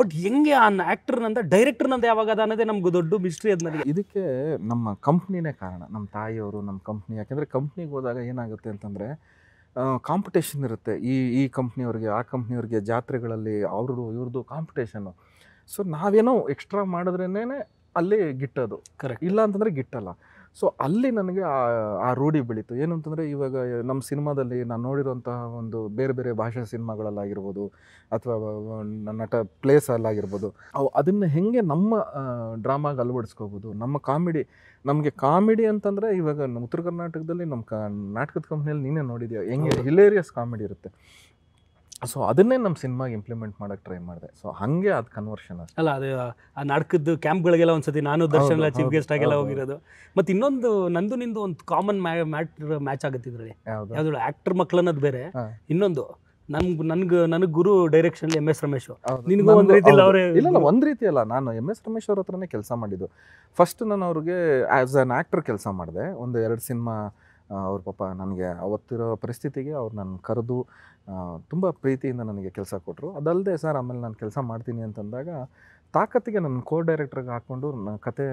ಬಟ್ ಹೆಂಗೆ ಆ ಆಕ್ಟರ್ ನಂದ ಡೈರೆಕ್ಟರ್ ನಂದ ಯಾವಾಗ ಅನ್ನೋದೇ ನಮ್ಗೆ ದೊಡ್ಡ ಮಿಸ್ಟ್ರಿ ಅದು ನನಗೆ ಇದಕ್ಕೆ ನಮ್ಮ ಕಂಪ್ನಿನೇ ಕಾರಣ ನಮ್ಮ ತಾಯಿಯವರು ನಮ್ಮ ಕಂಪ್ನಿ ಯಾಕೆಂದ್ರೆ ಕಂಪ್ನಿಗೆ ಹೋದಾಗ ಏನಾಗುತ್ತೆ ಅಂತಂದ್ರೆ ಕಾಂಪಿಟೇಷನ್ ಇರುತ್ತೆ ಈ ಈ ಕಂಪ್ನಿಯವ್ರಿಗೆ ಆ ಕಂಪ್ನಿಯವ್ರಿಗೆ ಜಾತ್ರೆಗಳಲ್ಲಿ ಅವ್ರದ್ದು ಇವ್ರದ್ದು ಕಾಂಪಿಟೇಷನ್ನು ಸೊ ನಾವೇನೋ ಎಕ್ಸ್ಟ್ರಾ ಮಾಡಿದ್ರೇ ಅಲ್ಲಿ ಗಿಟ್ಟೋದು ಕರೆಕ್ಟ್ ಇಲ್ಲ ಅಂತಂದರೆ ಗಿಟ್ಟಲ್ಲ ಸೊ ಅಲ್ಲಿ ನನಗೆ ಆ ರೂಢಿ ಬೆಳೀತು ಏನಂತಂದರೆ ಇವಾಗ ನಮ್ಮ ಸಿನಿಮಾದಲ್ಲಿ ನಾನು ನೋಡಿರುವಂತಹ ಒಂದು ಬೇರೆ ಬೇರೆ ಭಾಷಾ ಸಿನಿಮಾಗಳಲ್ಲಾಗಿರ್ಬೋದು ಅಥವಾ ನಟ ಪ್ಲೇಸಲ್ಲಾಗಿರ್ಬೋದು ಅವು ಅದನ್ನು ಹೆಂಗೆ ನಮ್ಮ ಡ್ರಾಮಾಗೆ ಅಳವಡಿಸ್ಕೋಬೋದು ನಮ್ಮ ಕಾಮಿಡಿ ನಮಗೆ ಕಾಮಿಡಿ ಅಂತಂದರೆ ಇವಾಗ ನಮ್ಮ ಉತ್ತರ ಕರ್ನಾಟಕದಲ್ಲಿ ನಮ್ಮ ಕ ನಾಟಕದ ಕಂಪ್ನಿಯಲ್ಲಿ ನೀನೇ ನೋಡಿದ್ಯಾ ಹೆಂಗೆ ಹಿಲೇರಿಯಸ್ ಕಾಮಿಡಿ ಇರುತ್ತೆ ಸೊ ಅದನ್ನೇ ನಮ್ಮ ಸಿನಿಮಾಗೆ ಇಂಪ್ಲಿಮೆಂಟ್ ಮಾಡಕ್ಕೆ ಟ್ರೈ ಮಾಡಿದೆ ಸೊ ಹಂಗೆ ಅದು ಕನ್ವರ್ಷನ್ ಅಷ್ಟೇ ಅಲ್ಲ ಅದು ಆ ನಡ್ಕದ್ದು ಕ್ಯಾಂಪ್ಗಳಿಗೆಲ್ಲ ಒಂದ್ಸತಿ ನಾನು ದರ್ಶನ್ ಚೀಫ್ ಗೆಸ್ಟ್ ಆಗೆಲ್ಲ ಹೋಗಿರೋದು ಮತ್ತೆ ಇನ್ನೊಂದು ನಂದು ನಿಂದು ಒಂದು ಕಾಮನ್ ಮ್ಯಾಟ್ರ್ ಮ್ಯಾಚ್ ಆಗುತ್ತೆ ಇದರಲ್ಲಿ ಯಾವ್ದು ಆಕ್ಟರ್ ಮಕ್ಳು ಅನ್ನೋದು ಬೇರೆ ಇನ್ನೊಂದು ನಮ್ಗೆ ನನ್ಗೆ ನನಗೆ ಗುರು ಡೈರೆಕ್ಷನ್ ಎಮ್ ಎಸ್ ರಮೇಶ್ ನಿನಗೂ ರೀತಿ ಇಲ್ಲ ಅವರೇ ಇಲ್ಲ ಒಂದು ನಾನು ಎಮ್ ಎಸ್ ರಮೇಶ್ ಅವ್ರ ಹತ್ರನೇ ಕೆಲಸ ಮಾಡಿದ್ದು ಫಸ್ಟ್ ನಾನು ಅವ್ರಿಗೆ ಆಸ್ ಆನ್ ಆಕ್ಟರ್ ಕೆಲಸ ಮಾಡಿದೆ ಒಂದು ಎರಡು ಸಿನಿಮಾ ಅವ್ರ ಪಾಪ ನನಗೆ ಅವತ್ತಿರೋ ಪರಿಸ್ಥಿತಿಗೆ ಅವ್ರು ನನ್ನ ಕರೆದು ತುಂಬ ಪ್ರೀತಿಯಿಂದ ನನಗೆ ಕೆಲಸ ಕೊಟ್ಟರು ಅದಲ್ಲದೆ ಸರ್ ಆಮೇಲೆ ನಾನು ಕೆಲಸ ಮಾಡ್ತೀನಿ ಅಂತಂದಾಗ ತಾಕತ್ತಿಗೆ ನನ್ನ ಕೋ ಡೈರೆಕ್ಟ್ರಿಗೆ ಹಾಕ್ಕೊಂಡು ನನ್ನ ಕತೆ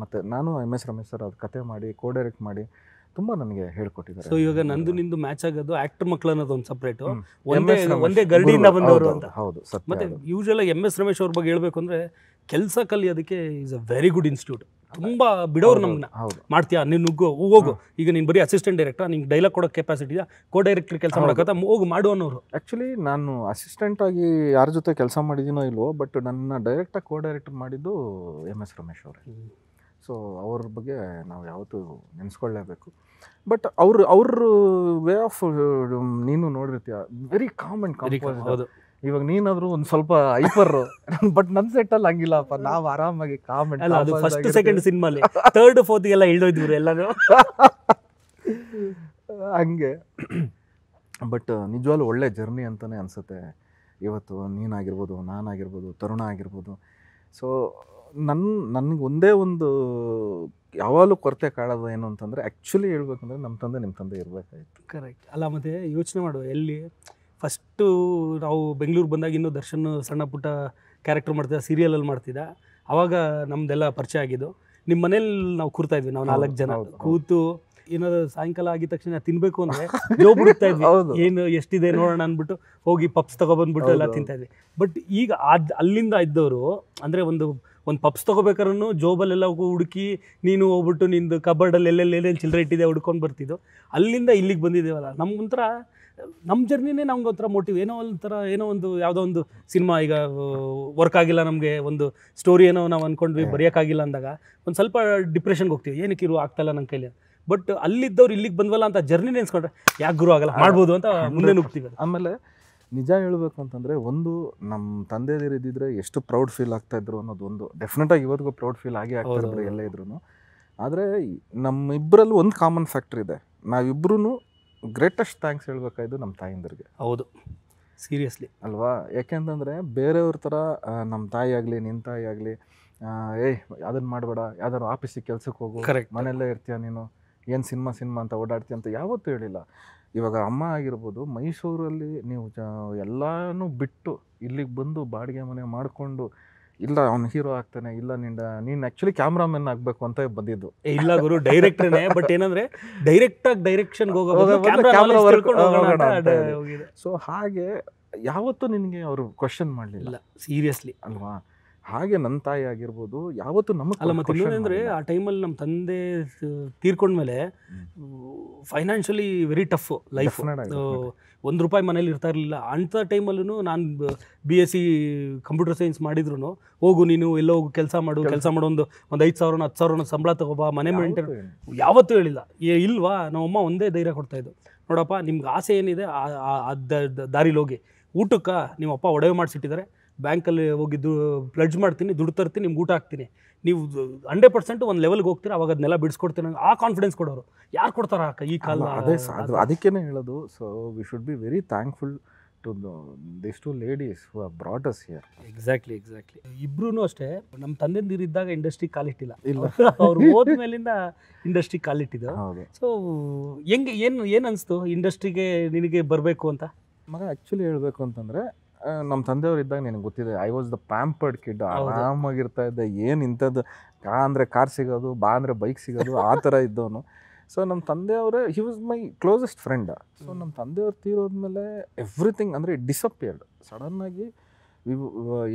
ಮತ್ತು ನಾನು ಎಮ್ ಎಸ್ ರಮೇಶ್ ಸರ್ ಅದು ಕತೆ ಮಾಡಿ ಕೋ ಡೈರೆಕ್ಟ್ ಮಾಡಿ ತುಂಬಾ ನನಗೆ ಹೇಳ್ಕೊಟ್ಟಿದ್ದಾರೆ ಸೊ ಇವಾಗ ನಂದು ನಿಂದು ಮ್ಯಾಚ್ ಆಗೋದು ಆಕ್ಟರ್ ಮಕ್ಳು ಅನ್ನೋದು ಒಂದು ಸಪ್ರೇಟ್ ಒಂದೇ ಒಂದೇ ಗರ್ಡಿಯಿಂದ ಬಂದವರು ಅಂತ ಹೌದು ಮತ್ತೆ ಯೂಶಲ್ ಎಮ್ ಎಸ್ ರಮೇಶ್ ಅವ್ರ ಬಗ್ಗೆ ಹೇಳ್ಬೇಕು ಅಂದ್ರೆ ಕೆಲಸ ಕಲಿಯೋದಕ್ಕೆ is a very good institute ತುಂಬಾ ಬಿಡೋರು ನಮ್ಮನ್ನ ಮಾಡ್ತೀಯಾ ನೀನು ನುಗ್ಗು ಹೋಗು ಈಗ ನೀನು ಬರೀ ಅಸಿಸ್ಟೆಂಟ್ ಡೈರೆಕ್ಟರ್ ನಿಂಗೆ ಡೈಲಾಗ್ ಕೊಡೋ ಕೆಪಾಸಿಟಿ ಕೋ ಡೈರೆಕ್ಟರ್ ಕೆಲಸ ಮಾಡೋಕ್ಕಂತ ಹೋಗಿ ಮಾಡು ಅನ್ನೋರು ಆ್ಯಕ್ಚುಲಿ ನಾನು ಅಸಿಸ್ಟೆಂಟ್ ಆಗಿ ಯಾರ ಜೊತೆ ಕೆಲಸ ಮಾಡಿದ್ದೀನೋ ಇಲ್ವೋ ಬಟ್ ನನ್ನ ಡೈರೆಕ್ಟಾಗಿ ಕೋ ಡೈರೆಕ್ಟರ್ ಮಾಡಿದ್ದು ಎಮ್ ಎಸ್ ರಮೇಶ್ ಅವರೇ ಸೊ ಅವ್ರ ಬಗ್ಗೆ ನಾವು ಯಾವತ್ತೂ ನೆನೆಸ್ಕೊಳ್ಳೇಬೇಕು ಬಟ್ ಅವ್ರ ಅವ್ರ ವೇ ಆಫ್ ನೀನು ನೋಡಿರ್ತೀಯ ವೆರಿ ಕಾಮನ್ ಇವಾಗ ನೀನಾದ್ರೂ ಒಂದು ಸ್ವಲ್ಪ ಹೈಪರ್ ಬಟ್ ನನ್ನ ಸೆಟ್ಟಲ್ಲಿ ಹಂಗಿಲ್ಲಪ್ಪ ನಾವು ಆರಾಮಾಗಿ ಕಾಮೆಂಟ್ ಅದು ಫಸ್ಟ್ ಸೆಕೆಂಡ್ ಸಿನಿಮಾಲಿ ಥರ್ಡ್ ಫೋರ್ತ್ ಎಲ್ಲ ಇಳ್ದೋಯ್ದಿವ್ರು ಎಲ್ಲಾನು ಹಂಗೆ ಬಟ್ ನಿಜವಾಗ್ಲು ಒಳ್ಳೆ ಜರ್ನಿ ಅಂತಲೇ ಅನ್ಸುತ್ತೆ ಇವತ್ತು ನೀನಾಗಿರ್ಬೋದು ನಾನಾಗಿರ್ಬೋದು ತರುಣ ಆಗಿರ್ಬೋದು ಸೊ ನನ್ನ ನನಗೆ ಒಂದೇ ಒಂದು ಯಾವಾಗಲೂ ಕೊರತೆ ಕಾಡೋದು ಏನು ಅಂತಂದರೆ ಆ್ಯಕ್ಚುಲಿ ಹೇಳ್ಬೇಕಂದ್ರೆ ನಮ್ಮ ತಂದೆ ನಿಮ್ಮ ತಂದೆ ಇರಬೇಕಾಯ್ತು ಕರೆಕ್ಟ್ ಅಲ್ಲ ಮತ್ತು ಯೋಚನೆ ಮಾಡುವ ಎಲ್ಲಿ ಫಸ್ಟು ನಾವು ಬೆಂಗಳೂರು ಬಂದಾಗ ಇನ್ನೂ ದರ್ಶನ್ ಸಣ್ಣ ಪುಟ್ಟ ಕ್ಯಾರೆಕ್ಟರ್ ಮಾಡ್ತಿದ್ದ ಸೀರಿಯಲಲ್ಲಿ ಮಾಡ್ತಿದ್ದ ಆವಾಗ ನಮ್ಮದೆಲ್ಲ ಪರಿಚಯ ಆಗಿದ್ದು ನಿಮ್ಮ ಮನೇಲಿ ನಾವು ಕೂರ್ತಾ ಇದ್ವಿ ನಾವು ನಾಲ್ಕು ಜನ ಕೂತು ಏನಾದ್ರು ಸಾಯಂಕಾಲ ಆಗಿದ ತಕ್ಷಣ ತಿನ್ಬೇಕು ಅಂದ್ರೆ ಬಿಡ್ತಾ ಇದ್ವಿ ಏನು ಎಷ್ಟಿದೆ ನೋಡೋಣ ಅಂದ್ಬಿಟ್ಟು ಹೋಗಿ ಪಪ್ಸ್ ತಗೊಬಂದ್ಬಿಟ್ಟು ಎಲ್ಲ ತಿಂತಾ ಇದ್ವಿ ಬಟ್ ಈಗ ಅದು ಅಲ್ಲಿಂದ ಇದ್ದವರು ಅಂದರೆ ಒಂದು ಒಂದು ಪಪ್ಸ್ ತೊಗೋಬೇಕಾರೂ ಜೋಬಲ್ಲೆಲ್ಲ ಹುಡುಕಿ ನೀನು ಹೋಗ್ಬಿಟ್ಟು ನಿಂದು ಕಬರ್ಡಲ್ಲಿ ಎಲ್ಲೆಲ್ಲಿ ಏನೇನು ಚಿಲ್ಲರೆ ಇಟ್ಟಿದೆ ಹುಡ್ಕೊಂಡು ಬರ್ತಿದ್ದು ಅಲ್ಲಿಂದ ಇಲ್ಲಿಗೆ ಬಂದಿದ್ದೇವಲ್ಲ ನಮ್ಗೊಂಥರ ನಮ್ಮ ಜರ್ನಿನೇ ನಮ್ಗೆ ಒಂಥರ ಮೋಟಿವ್ ಏನೋ ಒಂಥರ ಏನೋ ಒಂದು ಯಾವುದೋ ಒಂದು ಸಿನಿಮಾ ಈಗ ವರ್ಕ್ ಆಗಿಲ್ಲ ನಮಗೆ ಒಂದು ಸ್ಟೋರಿ ಏನೋ ನಾವು ಅಂದ್ಕೊಂಡ್ವಿ ಬರೆಯೋಕ್ಕಾಗಿಲ್ಲ ಅಂದಾಗ ಒಂದು ಸ್ವಲ್ಪ ಡಿಪ್ರೆಷನ್ಗೆ ಹೋಗ್ತೀವಿ ಏನಕ್ಕೆ ಇರು ಆಗ್ತಾಯಿಲ್ಲ ನನ್ನ ಕೈಲಿ ಬಟ್ ಅಲ್ಲಿದ್ದವ್ರು ಇಲ್ಲಿಗೆ ಬಂದ್ವಲ್ಲ ಅಂತ ಜರ್ನಿ ನೆನ್ಸ್ಕೊಂಡ್ರೆ ಯಾಕೆ ಗುರು ಆಗಲ್ಲ ಮಾಡ್ಬೋದು ಅಂತ ಮುಂದೆ ನುಗ್ತೀವಿ ಆಮೇಲೆ ನಿಜ ಹೇಳಬೇಕು ಅಂತಂದರೆ ಒಂದು ನಮ್ಮ ತಂದೆದಿರು ಇದ್ದಿದ್ರೆ ಎಷ್ಟು ಪ್ರೌಡ್ ಫೀಲ್ ಆಗ್ತಾಯಿದ್ರು ಅನ್ನೋದು ಒಂದು ಡೆಫಿನೆಟಾಗಿ ಇವತ್ತಿಗೂ ಪ್ರೌಡ್ ಫೀಲ್ ಆಗಿ ಆಗ್ತಾಯಿದ್ರು ಎಲ್ಲ ಇದ್ರೂ ಆದರೆ ನಮ್ಮಿಬ್ಬರಲ್ಲೂ ಒಂದು ಕಾಮನ್ ಫ್ಯಾಕ್ಟ್ರಿ ಇದೆ ನಾವಿಬ್ಬರೂ ಗ್ರೇಟೆಸ್ಟ್ ಥ್ಯಾಂಕ್ಸ್ ಹೇಳಬೇಕಾಯ್ದು ನಮ್ಮ ತಾಯಿಂದರಿಗೆ ಹೌದು ಸೀರಿಯಸ್ಲಿ ಅಲ್ವಾ ಯಾಕೆಂತಂದರೆ ಬೇರೆಯವ್ರ ಥರ ನಮ್ಮ ತಾಯಿ ಆಗಲಿ ನಿನ್ನ ತಾಯಿ ಆಗಲಿ ಏಯ್ ಅದನ್ನು ಮಾಡಬೇಡ ಯಾವ್ದಾದ್ರು ಆಫೀಸಿಗೆ ಕೆಲಸಕ್ಕೆ ಹೋಗು ಕರೆಕ್ಟ್ ಮನೆಯಲ್ಲೇ ಇರ್ತೀಯ ನೀನು ಏನು ಸಿನಿಮಾ ಸಿನಿಮಾ ಅಂತ ಓಡಾಡ್ತೀಯ ಅಂತ ಯಾವತ್ತೂ ಹೇಳಿಲ್ಲ ಇವಾಗ ಅಮ್ಮ ಆಗಿರ್ಬೋದು ಮೈಸೂರಲ್ಲಿ ನೀವು ಜ ಎಲ್ಲನೂ ಬಿಟ್ಟು ಇಲ್ಲಿಗೆ ಬಂದು ಬಾಡಿಗೆ ಮನೆ ಮಾಡಿಕೊಂಡು ಇಲ್ಲ ಅವ್ನು ಹೀರೋ ಆಗ್ತಾನೆ ಇಲ್ಲ ನಿಂದ ನೀನು ಆ್ಯಕ್ಚುಲಿ ಕ್ಯಾಮ್ರಾಮನ್ ಆಗಬೇಕು ಅಂತ ಬಂದಿದ್ದು ಇಲ್ಲ ಗುರು ಡೈರೆಕ್ಟ್ರೇ ಬಟ್ ಏನಂದ್ರೆ ಡೈರೆಕ್ಟ್ ಆಗಿ ಹೋಗೋದು ಹೋಗೋಣ ಸೊ ಹಾಗೆ ಯಾವತ್ತೂ ನಿನಗೆ ಅವರು ಕ್ವಶನ್ ಮಾಡಲಿಲ್ಲ ಸೀರಿಯಸ್ಲಿ ಅಲ್ವಾ ಹಾಗೆ ನನ್ನ ತಾಯಿ ಆಗಿರ್ಬೋದು ಯಾವತ್ತು ನಮ್ಮ ಅಲ್ಲ ಮತ್ತೆ ಇನ್ನೊಂದ್ರೆ ಆ ಟೈಮಲ್ಲಿ ನಮ್ಮ ತಂದೆ ತೀರ್ಕೊಂಡ್ಮೇಲೆ ಫೈನಾನ್ಷಿಯಲಿ ವೆರಿ ಟಫ್ ಲೈಫ್ ಒಂದು ರೂಪಾಯಿ ಮನೇಲಿ ಇರ್ತಾ ಇರಲಿಲ್ಲ ಅಂಥ ಟೈಮಲ್ಲೂ ನಾನು B S C computer science ಮಾಡಿದ್ರು ಹೋಗು ನೀನು ಎಲ್ಲೋ ಹೋಗು ಕೆಲಸ ಮಾಡು ಕೆಲಸ ಮಾಡೋ ಒಂದು ಒಂದು ಐದು ಸಾವಿರನ ಹತ್ತು ಸಾವಿರನ ಸಂಬಳ ತಗೋಬಾ ಮನೆ ಮೇಂಟೈನ್ ಯಾವತ್ತೂ ಹೇಳಿಲ್ಲ ಇಲ್ವಾ ನಮ್ಮಮ್ಮ ಒಂದೇ ಧೈರ್ಯ ಕೊಡ್ತಾಯಿದ್ದು ನೋಡಪ್ಪ ನಿಮ್ಗೆ ಆಸೆ ಏನಿದೆ ಆ ದಾರಿಲಿ ಹೋಗಿ ಊಟಕ್ಕೆ ನಿಮ್ಮಪ್ಪ ಒಡವೆ ಮಾಡಿಸಿಟ್ಟಿದ್ದಾರೆ ಬ್ಯಾಂಕಲ್ಲಿ ಹೋಗಿದ್ದು ಪ್ಲಡ್ಜ್ ಮಾಡ್ತೀನಿ ದುಡ್ಡು ತರ್ತೀನಿ ನಿಮ್ಗೆ ಊಟ ಹಾಕ್ತೀನಿ ನೀವು ಹಂಡ್ರೆಡ್ ಪರ್ಸೆಂಟ್ ಒಂದು ಲೆವೆಲ್ಗೆ ಹೋಗ್ತೀರಾ ಅವಾಗ ಅದನ್ನೆಲ್ಲ ಬಿಡಿಸ್ಕೊಡ್ತೀನಿ ಆ ಕಾನ್ಫಿಡೆನ್ಸ್ ಕೊಡೋರು ಯಾರು ಕೊಡ್ತಾರ ಈ ಕಾಲ ಅದೇ ಅದಕ್ಕೇನೆ ಹೇಳೋದು so we should be very thankful to this two ladies brought us here exactly exactly ಇಬ್ಬರೂ ಅಷ್ಟೇ ನಮ್ಮ ನೀರು ಇದ್ದಾಗ ಇಂಡಸ್ಟ್ರಿ ಕಾಲಿಟ್ಟಿಲ್ಲ ಇಲ್ಲ ಅವ್ರು ಹೋದ ಮೇಲಿಂದ ಇಂಡಸ್ಟ್ರಿ ಕಾಲಿಟ್ಟಿದ್ದು ಸೊ ಹೆಂಗೆ ಏನು ಏನು ಅನಿಸ್ತು ಇಂಡಸ್ಟ್ರಿಗೆ ನಿನಗೆ ಬರಬೇಕು ಅಂತ ಮಗ ಆ್ಯಕ್ಚುಲಿ ಹೇಳಬೇಕು ಅಂತಂದರೆ ನಮ್ಮ ತಂದೆಯವ್ರು ಇದ್ದಾಗ ನಿನಗೆ ಗೊತ್ತಿದೆ I was the pampered kid ಆರಾಮಾಗಿರ್ತಾ ಇದ್ದೆ ಏನು ಇಂಥದ್ದು ಕಾ ಅಂದರೆ ಕಾರ್ ಸಿಗೋದು ಬಾ ಅಂದರೆ ಬೈಕ್ ಸಿಗೋದು ಆ ಥರ ಇದ್ದವನು ಸೊ ನಮ್ಮ ತಂದೆಯವರೇ he was my closest friend so ನಮ್ಮ ತಂದೆಯವ್ರು ತೀರೋದ್ಮೇಲೆ ಎವ್ರಿಥಿಂಗ್ ಅಂದರೆ ಡಿಸಪಿಯರ್ಡ್ ಸಡನ್ನಾಗಿ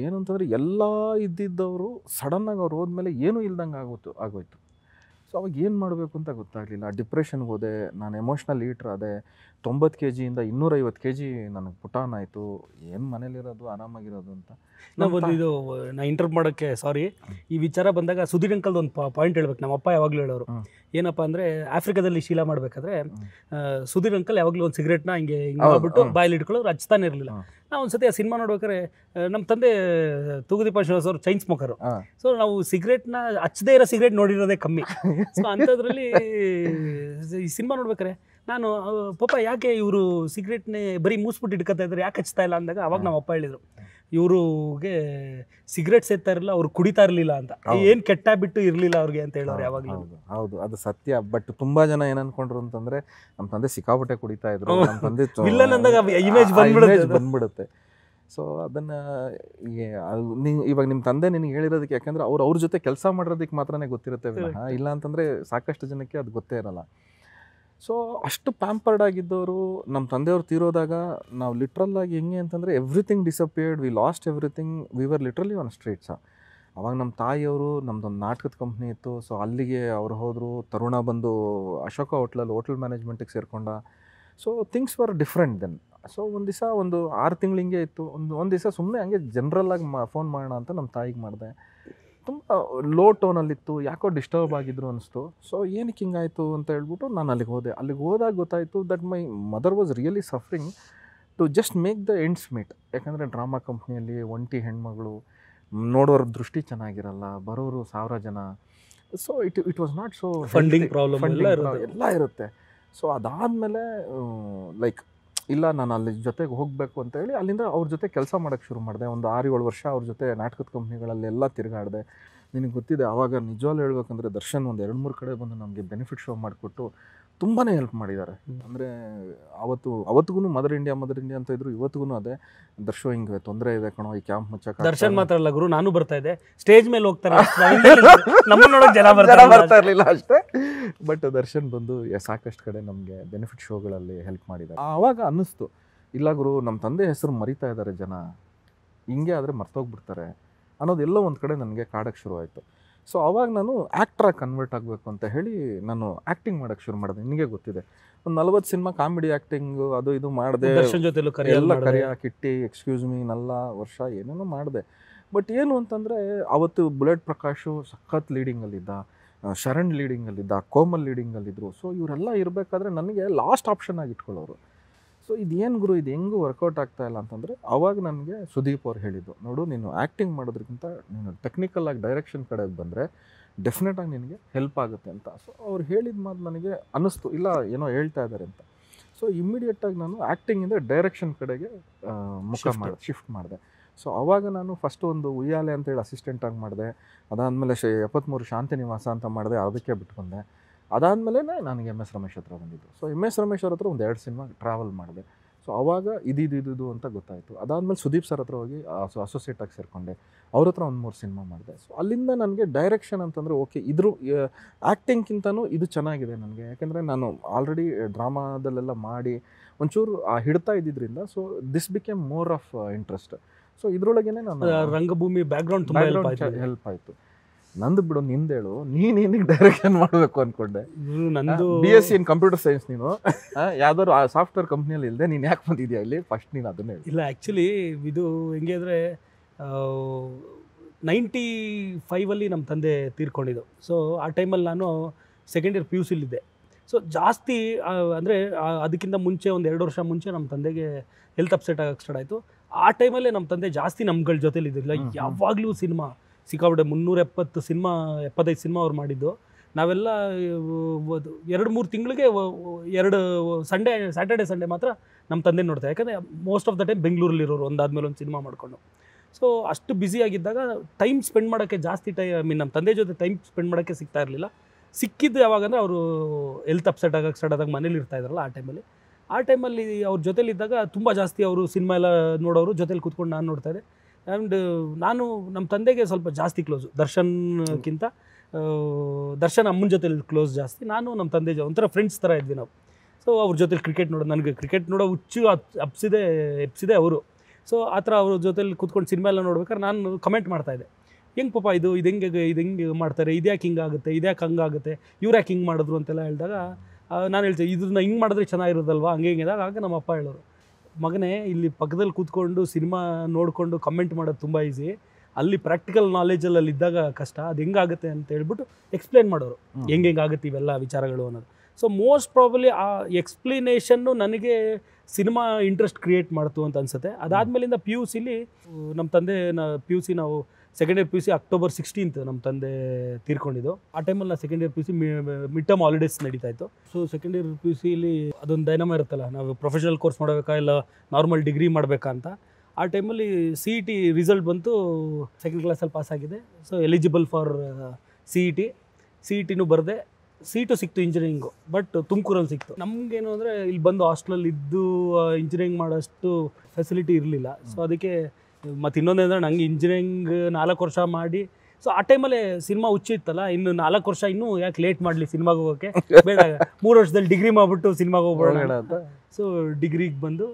ಏನು ಅಂತಂದರೆ ಎಲ್ಲ ಇದ್ದಿದ್ದವರು ಸಡನ್ನಾಗಿ ಅವ್ರು ಹೋದ್ಮೇಲೆ ಏನೂ ಇಲ್ದಂಗೆ ಆಗೋಯ್ತು ಆಗೋಯ್ತು ಸೊ ಅವಾಗ ಏನು ಮಾಡಬೇಕು ಅಂತ ಗೊತ್ತಾಗಲಿಲ್ಲ ಡಿಪ್ರೆಷನ್ಗೆ ಹೋದೆ ನಾನು ಎಮೋಷ್ನಲ್ ಲೀಟ್ರ್ ಆದೆ ತೊಂಬತ್ತು ಕೆ ಜಿಯಿಂದ ಇನ್ನೂರೈವತ್ತು ಕೆ ಜಿ ನನಗೆ ಪುಟಾನ್ ಆಯಿತು ಏನು ಮನೇಲಿರೋದು ಆರಾಮಾಗಿರೋದು ಅಂತ ನಾವು ಇದು ನಾ ಇಂಟರ್ ಮಾಡೋಕ್ಕೆ ಸಾರಿ ಈ ವಿಚಾರ ಬಂದಾಗ ಸುಧೀರ್ ಅಂಕಲ್ದು ಒಂದು ಪಾಯಿಂಟ್ ಹೇಳ್ಬೇಕು ನಮ್ಮ ಅಪ್ಪ ಯಾವಾಗಲೂ ಹೇಳೋರು ಏನಪ್ಪ ಅಂದರೆ ಆಫ್ರಿಕಾದಲ್ಲಿ ಶೀಲ ಮಾಡಬೇಕಾದ್ರೆ ಸುಧೀರ್ ಅಂಕಲ್ ಯಾವಾಗಲೂ ಒಂದು ಸಿಗರೇಟ್ನ ಹಿಂಗೆ ಹಿಂಗೆ ಮಾಡ್ಬಿಟ್ಟು ಬಾಯಲ್ಲಿ ಇಟ್ಕೊಳ್ಳೋರು ಹಚ್ತಾನೆ ಇರಲಿಲ್ಲ ನಾವು ಒಂದ್ಸತಿ ಆ ಸಿನಿಮಾ ನೋಡ್ಬೇಕಾದ್ರೆ ನಮ್ಮ ತಂದೆ ತೂಗುದೀಪ ಶಿವಸ್ ಅವರು ಚೈನ್ ಸ್ಮೋಕರು ಸೊ ನಾವು ಸಿಗರೇಟ್ನ ಹಚ್ಚದೇ ಇರೋ ಸಿಗರೇಟ್ ನೋಡಿರೋದೇ ಕಮ್ಮಿ ಸೊ ಅಂಥದ್ರಲ್ಲಿ ಈ ಸಿನಿಮಾ ನೋಡ್ಬೇಕಾರೆ ನಾನು ಪಾಪ ಯಾಕೆ ಇವರು ಸಿಗರೇಟ್ನೇ ಬರೀ ಮೂಸ್ಬಿಟ್ಟು ಹಿಡ್ಕೊತಾ ಇದ್ದಾರೆ ಯಾಕೆ ಹಚ್ತಾ ಇಲ್ಲ ಅಂದಾಗ ಅವಾಗ ನಮ್ಮ ಅಪ್ಪ ಹೇಳಿದರು ಇವ್ರಿಗೆ ಸಿಗರೇಟ್ ಸೇರ್ತಾ ಇರಲಿಲ್ಲ ಅವ್ರು ಕುಡಿತಾ ಇರಲಿಲ್ಲ ಅಂತ ಏನು ಕೆಟ್ಟ ಬಿಟ್ಟು ಇರಲಿಲ್ಲ ಅವ್ರಿಗೆ ಅಂತ ಹೇಳಿದ್ರೆ ಯಾವಾಗಲೂ ಹೌದು ಅದು ಸತ್ಯ ಬಟ್ ತುಂಬಾ ಜನ ಏನನ್ಕೊಂಡ್ರು ಅನ್ಕೊಂಡ್ರು ಅಂತಂದ್ರೆ ನಮ್ಮ ತಂದೆ ಸಿಕ್ಕಾಪಟ್ಟೆ ಕುಡಿತಾ ಇದ್ರು ನಮ್ಮ ಇಮೇಜ್ ಬಂದ್ಬಿಡುತ್ತೆ ಸೊ ಅದನ್ನ ಇವಾಗ ನಿಮ್ಮ ತಂದೆ ನಿನಗೆ ಹೇಳಿರೋದಕ್ಕೆ ಯಾಕಂದ್ರೆ ಅವ್ರು ಅವ್ರ ಜೊತೆ ಕೆಲಸ ಮಾಡಿರೋದಕ್ಕೆ ಮಾತ್ರನೇ ಗೊತ್ತಿರುತ್ತೆ ಇಲ್ಲ ಅಂತಂದ್ರೆ ಸಾಕಷ್ಟು ಜನಕ್ಕೆ ಅದು ಗೊತ್ತೇ ಇರಲ್ಲ ಸೊ ಅಷ್ಟು ಪ್ಯಾಂಪರ್ಡ್ ಆಗಿದ್ದವರು ನಮ್ಮ ತಂದೆಯವರು ತೀರೋದಾಗ ನಾವು ಲಿಟ್ರಲ್ಲಾಗಿ ಹೆಂಗೆ ಅಂತಂದರೆ everything disappeared we lost everything we were literally on streets ಅವಾಗ ನಮ್ಮ ತಾಯಿಯವರು ನಮ್ಮದೊಂದು ನಾಟಕದ ಕಂಪ್ನಿ ಇತ್ತು ಸೊ ಅಲ್ಲಿಗೆ ಅವ್ರು ಹೋದರು ತರುಣ ಬಂದು ಅಶೋಕ ಹೋಟ್ಲಲ್ಲಿ ಹೋಟೆಲ್ ಮ್ಯಾನೇಜ್ಮೆಂಟಿಗೆ ಸೇರಿಕೊಂಡ so things were different then so ಒಂದು ದಿವಸ ಒಂದು ಆರು ತಿಂಗಳು ಹಿಂಗೆ ಇತ್ತು ಒಂದು ಒಂದು ದಿವಸ ಸುಮ್ಮನೆ ಹಂಗೆ ಜನ್ರಲ್ಲಾಗಿ ಮಾ ಫೋನ್ ಮಾಡೋಣ ಅಂತ ನಮ್ಮ ತಾಯಿಗೆ ಮಾಡಿದೆ ತುಂಬ ಲೋ ಟೋನಲ್ಲಿತ್ತು ಯಾಕೋ ಡಿಸ್ಟರ್ಬ್ ಆಗಿದ್ರು ಅನಿಸ್ತು ಸೊ ಏನಕ್ಕೆ ಹಿಂಗಾಯಿತು ಅಂತ ಹೇಳ್ಬಿಟ್ಟು ನಾನು ಅಲ್ಲಿಗೆ ಹೋದೆ ಅಲ್ಲಿಗೆ ಹೋದಾಗ ಗೊತ್ತಾಯಿತು that my mother was really suffering to just make the ends meet ಯಾಕಂದರೆ ಡ್ರಾಮಾ ಕಂಪ್ನಿಯಲ್ಲಿ ಒಂಟಿ ಹೆಣ್ಮಗಳು ನೋಡೋರ ದೃಷ್ಟಿ ಚೆನ್ನಾಗಿರಲ್ಲ ಬರೋರು ಸಾವಿರ ಜನ so it it was not so funding problem ಎಲ್ಲ ಇರುತ್ತೆ ಸೊ ಅದಾದಮೇಲೆ ಲೈಕ್ ಇಲ್ಲ ನಾನು ಅಲ್ಲಿ ಜೊತೆಗೆ ಹೋಗಬೇಕು ಅಂತ ಹೇಳಿ ಅಲ್ಲಿಂದ ಅವ್ರ ಜೊತೆ ಕೆಲಸ ಮಾಡೋಕ್ಕೆ ಶುರು ಮಾಡಿದೆ ಒಂದು ಆರು ಏಳು ವರ್ಷ ಅವ್ರ ಜೊತೆ ನಾಟಕದ ಕಂಪ್ನಿಗಳಲ್ಲೆಲ್ಲ ತಿರುಗಾಡಿದೆ ನಿನಗೆ ಗೊತ್ತಿದೆ ಆವಾಗ ನಿಜವಾಗ್ಲೂ ಹೇಳ್ಬೇಕಂದ್ರೆ ದರ್ಶನ್ ಒಂದು ಎರಡು ಮೂರು ಕಡೆ ಬಂದು ನಮಗೆ ಬೆನಿಫಿಟ್ ಶೋ ಮಾಡಿಕೊಟ್ಟು ತುಂಬಾ ಹೆಲ್ಪ್ ಮಾಡಿದ್ದಾರೆ ಅಂದರೆ ಅವತ್ತು ಅವತ್ತಿಗೂ ಮದರ್ ಇಂಡಿಯಾ ಮದರ್ ಇಂಡಿಯಾ ಅಂತ ಇದ್ರು ಇವತ್ತಿಗೂ ಅದೇ ದರ್ಶೋ ಹಿಂಗೆ ತೊಂದರೆ ಇದೆ ಕಣೋ ಈ ಕ್ಯಾಂಪ್ ಮುಚ್ಚಕ್ಕೆ ದರ್ಶನ್ ಮಾತ್ರ ಅಲ್ಲ ಗುರು ನಾನು ಬರ್ತಾ ಇದೆ ಸ್ಟೇಜ್ ಮೇಲೆ ಹೋಗ್ತಾರೆ ಜನ ಬರ್ತಾ ಇರಲಿಲ್ಲ ಅಷ್ಟೇ ಬಟ್ ದರ್ಶನ್ ಬಂದು ಸಾಕಷ್ಟು ಕಡೆ ನಮಗೆ ಬೆನಿಫಿಟ್ ಶೋಗಳಲ್ಲಿ ಹೆಲ್ಪ್ ಮಾಡಿದ್ದಾರೆ ಆವಾಗ ಅನ್ನಿಸ್ತು ಇಲ್ಲ ಗುರು ನಮ್ಮ ತಂದೆ ಹೆಸರು ಮರಿತಾ ಇದ್ದಾರೆ ಜನ ಹಿಂಗೆ ಆದರೆ ಮರ್ತೋಗ್ಬಿಡ್ತಾರೆ ಅನ್ನೋದೆಲ್ಲ ಒಂದು ಕಡೆ ನನಗೆ ಕಾಡಕ್ಕೆ ಶುರು ಆಯಿತು ಸೊ ಅವಾಗ ನಾನು ಆ್ಯಕ್ಟ್ರಾಗಿ ಕನ್ವರ್ಟ್ ಆಗಬೇಕು ಅಂತ ಹೇಳಿ ನಾನು ಆ್ಯಕ್ಟಿಂಗ್ ಮಾಡೋಕ್ಕೆ ಶುರು ಮಾಡಿದೆ ನಿನಗೆ ಗೊತ್ತಿದೆ ಒಂದು ನಲ್ವತ್ತು ಸಿನಿಮಾ ಕಾಮಿಡಿ ಆ್ಯಕ್ಟಿಂಗು ಅದು ಇದು ಮಾಡಿದೆ ಎಲ್ಲ ಕರೆಯ ಕಿಟ್ಟಿ ಎಕ್ಸ್ಕ್ಯೂಸ್ ಮೀ ನಲ್ಲ ವರ್ಷ ಏನೇನೋ ಮಾಡಿದೆ ಬಟ್ ಏನು ಅಂತಂದರೆ ಅವತ್ತು ಬುಲೆಟ್ ಪ್ರಕಾಶು ಸಖತ್ ಲೀಡಿಂಗಲ್ಲಿದ್ದ ಶರಣ್ ಲೀಡಿಂಗಲ್ಲಿದ್ದ ಕೋಮಲ್ ಲೀಡಿಂಗಲ್ಲಿದ್ದರು ಸೊ ಇವರೆಲ್ಲ ಇರಬೇಕಾದ್ರೆ ನನಗೆ ಲಾಸ್ಟ್ ಆಪ್ಷನ್ ಆಗಿ ಇಟ್ಕೊಳ್ಳೋರು ಸೊ ಇದೇನು ಗುರು ಇದು ಹೆಂಗೂ ವರ್ಕೌಟ್ ಆಗ್ತಾ ಇಲ್ಲ ಅಂತಂದರೆ ಅವಾಗ ನನಗೆ ಸುದೀಪ್ ಅವ್ರು ಹೇಳಿದ್ದು ನೋಡು ನೀನು ಆ್ಯಕ್ಟಿಂಗ್ ಮಾಡೋದಕ್ಕಿಂತ ನೀನು ಟೆಕ್ನಿಕಲಾಗಿ ಡೈರೆಕ್ಷನ್ ಕಡೆ ಬಂದರೆ ಡೆಫಿನೆಟಾಗಿ ನಿನಗೆ ಹೆಲ್ಪ್ ಆಗುತ್ತೆ ಅಂತ ಸೊ ಅವ್ರು ಹೇಳಿದ ಮಾತು ನನಗೆ ಅನ್ನಿಸ್ತು ಇಲ್ಲ ಏನೋ ಹೇಳ್ತಾ ಇದ್ದಾರೆ ಅಂತ ಸೊ ಇಮ್ಮಿಡಿಯೇಟಾಗಿ ನಾನು ಆ್ಯಕ್ಟಿಂಗಿಂದ ಡೈರೆಕ್ಷನ್ ಕಡೆಗೆ ಮುಖ ಮಾಡಿ ಶಿಫ್ಟ್ ಮಾಡಿದೆ ಸೊ ಅವಾಗ ನಾನು ಫಸ್ಟ್ ಒಂದು ಉಯ್ಯಾಲೆ ಅಂತೇಳಿ ಅಸಿಸ್ಟೆಂಟಾಗಿ ಮಾಡಿದೆ ಅದಾದಮೇಲೆ ಶ ಎಪ್ಪತ್ತ್ಮೂರು ಶಾಂತಿ ನಿವಾಸ ಅಂತ ಮಾಡಿದೆ ಅದಕ್ಕೆ ಬಿಟ್ಕೊಂಡೆ ಅದಾದಮೇಲೆ ನನಗೆ ಎಮ್ ಎಸ್ ರಮೇಶ್ ಹತ್ರ ಬಂದಿದ್ದು ಸೊ ಎಮ್ ಎಸ್ ರಮೇಶ್ ಅವ್ರ ಹತ್ರ ಒಂದು ಎರಡು ಸಿನಿಮಾ ಟ್ರಾವೆಲ್ ಮಾಡಿದೆ ಸೊ ಅವಾಗ ಇದಿದ್ದು ಅಂತ ಗೊತ್ತಾಯಿತು ಅದಾದಮೇಲೆ ಸುದೀಪ್ ಸರ್ ಹತ್ರ ಹೋಗಿ ಸೊ ಅಸೋಸಿಯೇಟಾಗಿ ಸೇರಿಕೊಂಡೆ ಅವ್ರ ಹತ್ರ ಒಂದು ಮೂರು ಸಿನಿಮಾ ಮಾಡಿದೆ ಸೊ ಅಲ್ಲಿಂದ ನನಗೆ ಡೈರೆಕ್ಷನ್ ಅಂತಂದರೆ ಓಕೆ ಇದ್ರ ಆ್ಯಕ್ಟಿಂಗ್ಗಿಂತನೂ ಇದು ಚೆನ್ನಾಗಿದೆ ನನಗೆ ಯಾಕೆಂದರೆ ನಾನು ಆಲ್ರೆಡಿ ಡ್ರಾಮಾದಲ್ಲೆಲ್ಲ ಮಾಡಿ ಒಂಚೂರು ಹಿಡ್ತಾ ಇದ್ದಿದ್ದರಿಂದ so this became more of interest so ಇದರೊಳಗೇನೆ ನಾನು ರಂಗಭೂಮಿ ಬ್ಯಾಕ್ಗ್ರೌಂಡ್ ಹೆಲ್ಪ್ ಆಯಿತು ನಂದು ಬಿಡು ನಿಂದೇಳು ನೀನ್ ಡೈರೆಕ್ಷನ್ ಮಾಡಬೇಕು ಅನ್ಕೊಂಡೆ ನಂದು B S C in computer science ನೀನು ಯಾವ್ದಾದ್ರು ಆ ಸಾಫ್ಟ್ವೇರ್ ಕಂಪ್ನಿಯಲ್ಲಿ ಇಲ್ಲದೆ ನೀನು ಯಾಕೆ ಬಂದಿದ್ಯಾ ಇಲ್ಲಿ ಫಸ್ಟ್ ನೀನು ಅದನ್ನೇ ಇಲ್ಲ ಆ್ಯಕ್ಚುಲಿ ಇದು ಹೆಂಗೆ ಅಂದರೆ ನೈಂಟಿ ಫೈವಲ್ಲಿ ನಮ್ಮ ತಂದೆ ತೀರ್ಕೊಂಡಿದ್ದು ಸೊ ಆ ಟೈಮಲ್ಲಿ ನಾನು ಸೆಕೆಂಡ್ ಇಯರ್ ಪಿ ಯು ಸಿಲಿದ್ದೆ ಸೊ ಜಾಸ್ತಿ ಅಂದರೆ ಅದಕ್ಕಿಂತ ಮುಂಚೆ ಒಂದು ಎರಡು ವರ್ಷ ಮುಂಚೆ ನಮ್ಮ ತಂದೆಗೆ ಹೆಲ್ತ್ ಅಪ್ಸೆಟ್ ಆಗಕ್ಕೆ ಸ್ಟಾರ್ಟ್ ಆಯಿತು ಆ ಟೈಮಲ್ಲೇ ನಮ್ಮ ತಂದೆ ಜಾಸ್ತಿ ನಮ್ಗಳ ಜೊತೆಲಿದ್ದಿಲ್ಲ ಯಾವಾಗಲೂ ಸಿನಿಮಾ ಸಿಕ್ಕಾಪಟ್ಟೆ ಮುನ್ನೂರ ಎಪ್ಪತ್ತು ಸಿನಿಮಾ ಎಪ್ಪತ್ತೈದು ಸಿನಿಮಾ ಅವ್ರು ಮಾಡಿದ್ದು ನಾವೆಲ್ಲ ಎರಡು ಮೂರು ತಿಂಗಳಿಗೆ ಎರಡು ಸಂಡೇ ಸ್ಯಾಟರ್ಡೆ ಸಂಡೇ ಮಾತ್ರ ನಮ್ಮ ತಂದೆ ನೋಡ್ತಾರೆ ಯಾಕಂದರೆ ಮೋಸ್ಟ್ ಆಫ್ ದ ಟೈಮ್ ಬೆಂಗಳೂರಲ್ಲಿ ಇರೋರು ಮೇಲೆ ಒಂದು ಸಿನಿಮಾ ಮಾಡಿಕೊಂಡು ಸೊ ಅಷ್ಟು ಬ್ಯುಸಿಯಾಗಿದ್ದಾಗ ಟೈಮ್ ಸ್ಪೆಂಡ್ ಮಾಡೋಕ್ಕೆ ಜಾಸ್ತಿ ಟೈಮ್ ಐ ಮೀನ್ ನಮ್ಮ ತಂದೆ ಜೊತೆ ಟೈಮ್ ಸ್ಪೆಂಡ್ ಮಾಡೋಕ್ಕೆ ಸಿಗ್ತಾ ಇರಲಿಲ್ಲ ಸಿಕ್ಕಿದ್ದು ಯಾವಾಗಂದ್ರೆ ಅವರು ಎಲ್ತ್ ಅಪ್ಸೆಟ್ ಆಗಕ್ಕೆ ಸ್ಟಾರ್ಟ್ ಆದಾಗ ಮನೇಲಿ ಇರ್ತಾ ಇದ್ರಲ್ಲ ಆ ಟೈಮಲ್ಲಿ ಆ ಟೈಮಲ್ಲಿ ಅವ್ರ ಇದ್ದಾಗ ತುಂಬ ಜಾಸ್ತಿ ಅವರು ಸಿನಿಮಾ ಎಲ್ಲ ನೋಡೋರು ಜೊತೇಲಿ ಕೂತ್ಕೊಂಡು ನಾನು ನೋಡ್ತಾಯಿದ್ದೆ ಆ್ಯಂಡ್ uh, ನಾನು ನಮ್ಮ ತಂದೆಗೆ ಸ್ವಲ್ಪ ಜಾಸ್ತಿ ಕ್ಲೋಸು ದರ್ಶನ್ಗಿಂತ ದರ್ಶನ್ ಅಮ್ಮನ ಜೊತೆಲಿ ಕ್ಲೋಸ್ ಜಾಸ್ತಿ ನಾನು ನಮ್ಮ ತಂದೆ ಜೊ ಒಂಥರ ಫ್ರೆಂಡ್ಸ್ ಥರ ಇದ್ವಿ ನಾವು ಸೊ ಅವ್ರ ಜೊತೆಲಿ ಕ್ರಿಕೆಟ್ ನೋಡೋದು ನನಗೆ ಕ್ರಿಕೆಟ್ ನೋಡೋ ಹುಚ್ಚು ಅಪ್ಸಿದೆ ಎಪ್ಸಿದೆ ಅವರು ಸೊ ಆ ಥರ ಅವ್ರ ಜೊತೆಲಿ ಕೂತ್ಕೊಂಡು ಸಿನಿಮಾ ಎಲ್ಲ ನೋಡ್ಬೇಕಾದ್ರೆ ನಾನು ಕಮೆಂಟ್ ಮಾಡ್ತಾಯಿದ್ದೆ ಹೆಂಗೆ ಪಾಪ ಇದು ಇದು ಹೆಂಗೆ ಇದು ಹೆಂಗೆ ಮಾಡ್ತಾರೆ ಇದ್ಯಾಕೆ ಹಿಂಗಾಗುತ್ತೆ ಇದ್ಯಾಕೆ ಹಂಗಾಗುತ್ತೆ ಇವ್ರು ಯಾಕೆ ಹಿಂಗೆ ಮಾಡಿದ್ರು ಅಂತೆಲ್ಲ ಹೇಳಿದಾಗ ನಾನು ಹೇಳ್ತೀನಿ ಇದನ್ನ ಹಿಂಗೆ ಮಾಡಿದ್ರೆ ಚೆನ್ನಾಗಿರೋದಲ್ವ ಹಂಗೆ ಹಿಂಗೆ ಆಗ ನಮ್ಮ ಅಪ್ಪ ಹೇಳೋರು ಮಗನೇ ಇಲ್ಲಿ ಪಕ್ಕದಲ್ಲಿ ಕೂತ್ಕೊಂಡು ಸಿನಿಮಾ ನೋಡಿಕೊಂಡು ಕಮೆಂಟ್ ಮಾಡೋದು ತುಂಬ ಈಸಿ ಅಲ್ಲಿ ಪ್ರಾಕ್ಟಿಕಲ್ ನಾಲೆಜ್ ಅಲ್ಲಿ ಇದ್ದಾಗ ಕಷ್ಟ ಅದು ಹೆಂಗಾಗುತ್ತೆ ಅಂತ ಹೇಳ್ಬಿಟ್ಟು ಎಕ್ಸ್ಪ್ಲೇನ್ ಮಾಡೋರು ಹೆಂಗೆ ಹೆಂಗಾಗುತ್ತೆ ಇವೆಲ್ಲ ವಿಚಾರಗಳು ಅನ್ನೋದು ಸೊ ಮೋಸ್ಟ್ ಪ್ರಾಬಲಿ ಆ ಎಕ್ಸ್ಪ್ಲನೇಷನ್ನು ನನಗೆ ಸಿನಿಮಾ ಇಂಟ್ರೆಸ್ಟ್ ಕ್ರಿಯೇಟ್ ಮಾಡ್ತು ಅಂತ ಅನ್ಸುತ್ತೆ ಅದಾದಮೇಲಿಂದ ಪಿ ಯು ಸಿಲಿ ನಮ್ಮ ತಂದೆ ಪಿ ಯು ಸಿ ನಾವು second year P U C October sixteenth ನಮ್ಮ ತಂದೆ ತೀರ್ಕೊಂಡಿದ್ದು ಆ ಟೈಮಲ್ಲಿ ನಾ second year P U C mid term holidays ನಡೀತಾ ಇತ್ತು so second year P U ಸಿಲಿ ಅದೊಂದು ಡೈನಮ ಇರುತ್ತಲ್ಲ ನಾವು ಪ್ರೊಫೆಷನಲ್ ಕೋರ್ಸ್ ಮಾಡಬೇಕಾ ಇಲ್ಲ ನಾರ್ಮಲ್ ಡಿಗ್ರಿ ಮಾಡಬೇಕಾ ಅಂತ ಆ ಟೈಮಲ್ಲಿ ಸಿ ಇ ಟಿ ರಿಸಲ್ಟ್ ಬಂತು ಸೆಕೆಂಡ್ ಕ್ಲಾಸಲ್ಲಿ ಪಾಸ್ ಆಗಿದೆ so eligible for C E T C E ಟಿನೂ ಬರದೆ ಸೀಟು ಸಿಕ್ತು ಇಂಜಿನಿಯರಿಂಗು ಬಟ್ ತುಮಕೂರಲ್ಲಿ ಸಿಕ್ತು ನಮಗೇನು ಅಂದರೆ ಇಲ್ಲಿ ಬಂದು ಹಾಸ್ಟ್ಲಲ್ಲಿ ಇದ್ದು ಇಂಜಿನಿಯರಿಂಗ್ ಮಾಡೋಷ್ಟು ಫೆಸಿಲಿಟಿ ಇರಲಿಲ್ಲ ಸೊ ಅದಕ್ಕೆ ಮತ್ತು ಇನ್ನೊಂದೇನಂದ್ರೆ ನಂಗೆ ಇಂಜಿನಿಯರಿಂಗ್ ನಾಲ್ಕು ವರ್ಷ ಮಾಡಿ ಸೊ ಆ ಟೈಮಲ್ಲಿ ಸಿನಿಮಾ ಹುಚ್ಚಿತ್ತಲ್ಲ ಇನ್ನು ನಾಲ್ಕು ವರ್ಷ ಇನ್ನೂ ಯಾಕೆ ಲೇಟ್ ಮಾಡಲಿ ಸಿನಿಮಾಗೆ ಹೋಗೋಕ್ಕೆ ಬೇಡ ಮೂರು ವರ್ಷದಲ್ಲಿ ಡಿಗ್ರಿ ಮಾಡಿಬಿಟ್ಟು ಸಿನಿಮಾಗೆ ಹೋಗ್ಬೋಣ ಅಂತ ಸೊ ಡಿಗ್ರಿಗೆ ಬಂದು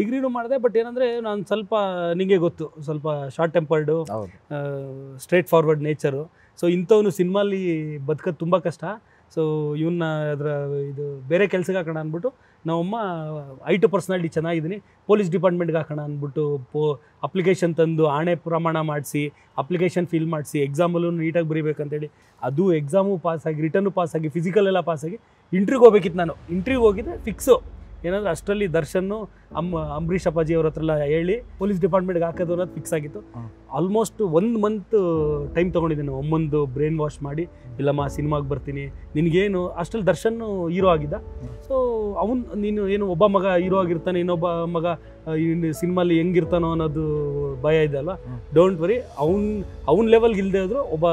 ಡಿಗ್ರಿನೂ ಮಾಡಿದೆ ಬಟ್ ಏನಂದರೆ ನಾನು ಸ್ವಲ್ಪ ನಿಮಗೆ ಗೊತ್ತು ಸ್ವಲ್ಪ short tempered straight forward nature so ಇಂಥವನು ಸಿನಿಮಾಲಿ ಬದುಕೋದು ತುಂಬ ಕಷ್ಟ ಸೊ ಇವನ್ನ ಅದರ ಇದು ಬೇರೆ ಕೆಲಸಕ್ಕೆ ಹಾಕೋಣ ಅಂದ್ಬಿಟ್ಟು ನಮ್ಮಮ್ಮ ಐ ಟು ಪರ್ಸ್ನಾಲಿಟಿ ಚೆನ್ನಾಗಿದ್ದೀನಿ ಪೊಲೀಸ್ ಡಿಪಾರ್ಟ್ಮೆಂಟ್ಗೆ ಹಾಕೋಣ ಅಂದ್ಬಿಟ್ಟು ಪೋ ಅಪ್ಲಿಕೇಶನ್ ತಂದು ಆಣೆ ಪ್ರಮಾಣ ಮಾಡಿಸಿ ಅಪ್ಲಿಕೇಶನ್ ಫಿಲ್ ಮಾಡಿಸಿ ಎಕ್ಸಾಮಲ್ಲೂ ನೀಟಾಗಿ ಬರೀಬೇಕಂತೇಳಿ ಅದು ಎಕ್ಸಾಮು ಪಾಸಾಗಿ ರಿಟರ್ನು ಪಾಸಾಗಿ ಫಿಸಿಕಲೆಲ್ಲ ಪಾಸಾಗಿ ಇಂಟ್ರ್ಯೂಗೆ ಹೋಗ್ಬೇಕಿತ್ತು ನಾನು ಇಂಟ್ರ್ಯೂಗೆ ಹೋಗಿದ್ದೆ ಫಿಕ್ಸು ಏನಂದ್ರೆ ಅಷ್ಟರಲ್ಲಿ ದರ್ಶನ್ನು ಅಮ್ಮ ಅಂಬರೀಷ್ ಅವ್ರ ಹತ್ರ ಎಲ್ಲ ಹೇಳಿ ಪೊಲೀಸ್ ಡಿಪಾರ್ಟ್ಮೆಂಟ್ಗೆ ಹಾಕೋದು ಅನ್ನೋದು ಫಿಕ್ಸ್ ಆಗಿತ್ತು ಆಲ್ಮೋಸ್ಟ್ ಒಂದು ಮಂತ್ ಟೈಮ್ ತೊಗೊಂಡಿದ್ದೀನಿ ಒಮ್ಮೊಂದು ಬ್ರೈನ್ ವಾಶ್ ಮಾಡಿ ಇಲ್ಲಮ್ಮ ಸಿನಿಮಾಗೆ ಬರ್ತೀನಿ ನಿನಗೇನು ಅಷ್ಟರಲ್ಲಿ ದರ್ಶನ್ ಹೀರೋ ಆಗಿದ್ದ ಸೊ ಅವನು ನೀನು ಏನು ಒಬ್ಬ ಮಗ ಹೀರೋ ಆಗಿರ್ತಾನೆ ಇನ್ನೊಬ್ಬ ಮಗ ಸಿನಿಮಾಲಿ ಹೆಂಗಿರ್ತಾನೋ ಅನ್ನೋದು ಭಯ ಇದೆ ಅಲ್ವಾ ಡೋಂಟ್ ವರಿ ಅವನ್ ಅವ್ನ ಲೆವೆಲ್ಗೆ ಇಲ್ಲದೆ ಆದರೂ ಒಬ್ಬ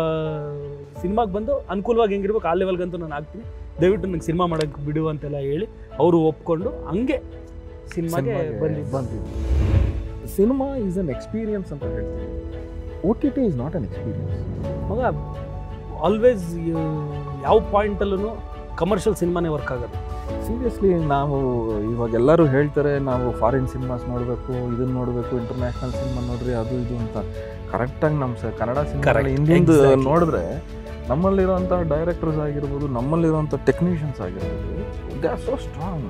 ಸಿನಿಮಾಗೆ ಬಂದು ಅನುಕೂಲವಾಗಿ ಹೆಂಗಿರ್ಬೇಕು ಆ ಲೆವೆಲ್ಗಂತೂ ನಾನು ಆಗ್ತೀನಿ ದಯವಿಟ್ಟು ನಂಗೆ ಸಿನಿಮಾ ಮಾಡೋಕ್ಕೆ ಬಿಡು ಅಂತೆಲ್ಲ ಹೇಳಿ ಅವರು ಒಪ್ಕೊಂಡು ಹಂಗೆ ಸಿನಿಮಾಗೆ ಬಂದು ಬಂದಿದ್ದು ಸಿನಿಮಾ ಈಸ್ ಅನ್ ಎಕ್ಸ್ಪೀರಿಯನ್ಸ್ ಅಂತ ಹೇಳ್ತೀವಿ O T T is not an experience ಮಗ ಆಲ್ವೇಸ್ ಯಾವ ಪಾಯಿಂಟಲ್ಲೂ ಕಮರ್ಷಿಯಲ್ ಸಿನಿಮಾನೇ ವರ್ಕ್ ಆಗುತ್ತೆ ಸೀರಿಯಸ್ಲಿ ನಾವು ಇವಾಗ ಎಲ್ಲರೂ ಹೇಳ್ತಾರೆ ನಾವು ಫಾರಿನ್ ಸಿನಿಮಾಸ್ ನೋಡಬೇಕು ಇದನ್ನು ನೋಡಬೇಕು ಇಂಟರ್ನ್ಯಾಷನಲ್ ಸಿನಿಮಾ ನೋಡ್ರಿ ಅದು ಇದು ಅಂತ ಕರೆಕ್ಟಾಗಿ ನಮ್ಮ ಸ ಕನ್ನಡ ಸಿನಿಮಾ ಹಿಂದಿಂದು ನೋಡಿದ್ರೆ ನಮ್ಮಲ್ಲಿರೋಂಥ ಡೈರೆಕ್ಟರ್ಸ್ ಆಗಿರ್ಬೋದು ನಮ್ಮಲ್ಲಿರೋವಂಥ ಟೆಕ್ನಿಷಿಯನ್ಸ್ ಆಗಿರ್ಬೋದು they are so strong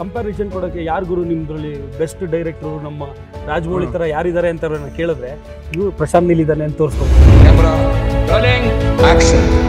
comparison ಕೊಡೋಕ್ಕೆ ಯಾರು ಗುರು ನಿಮ್ಮದ್ರಲ್ಲಿ ಬೆಸ್ಟ್ ಡೈರೆಕ್ಟರ್ ನಮ್ಮ ರಾಜಮೌಳಿ ಥರ ಯಾರಿದ್ದಾರೆ ಅಂತ ಕೇಳಿದ್ರೆ ಇವರು ಪ್ರಶಾಂತ್ ನಿಲ್ಲಿದ್ದಾನೆ ಇದ್ದಾನೆ ಅಂತ ತೋರಿಸ್ಬೋದು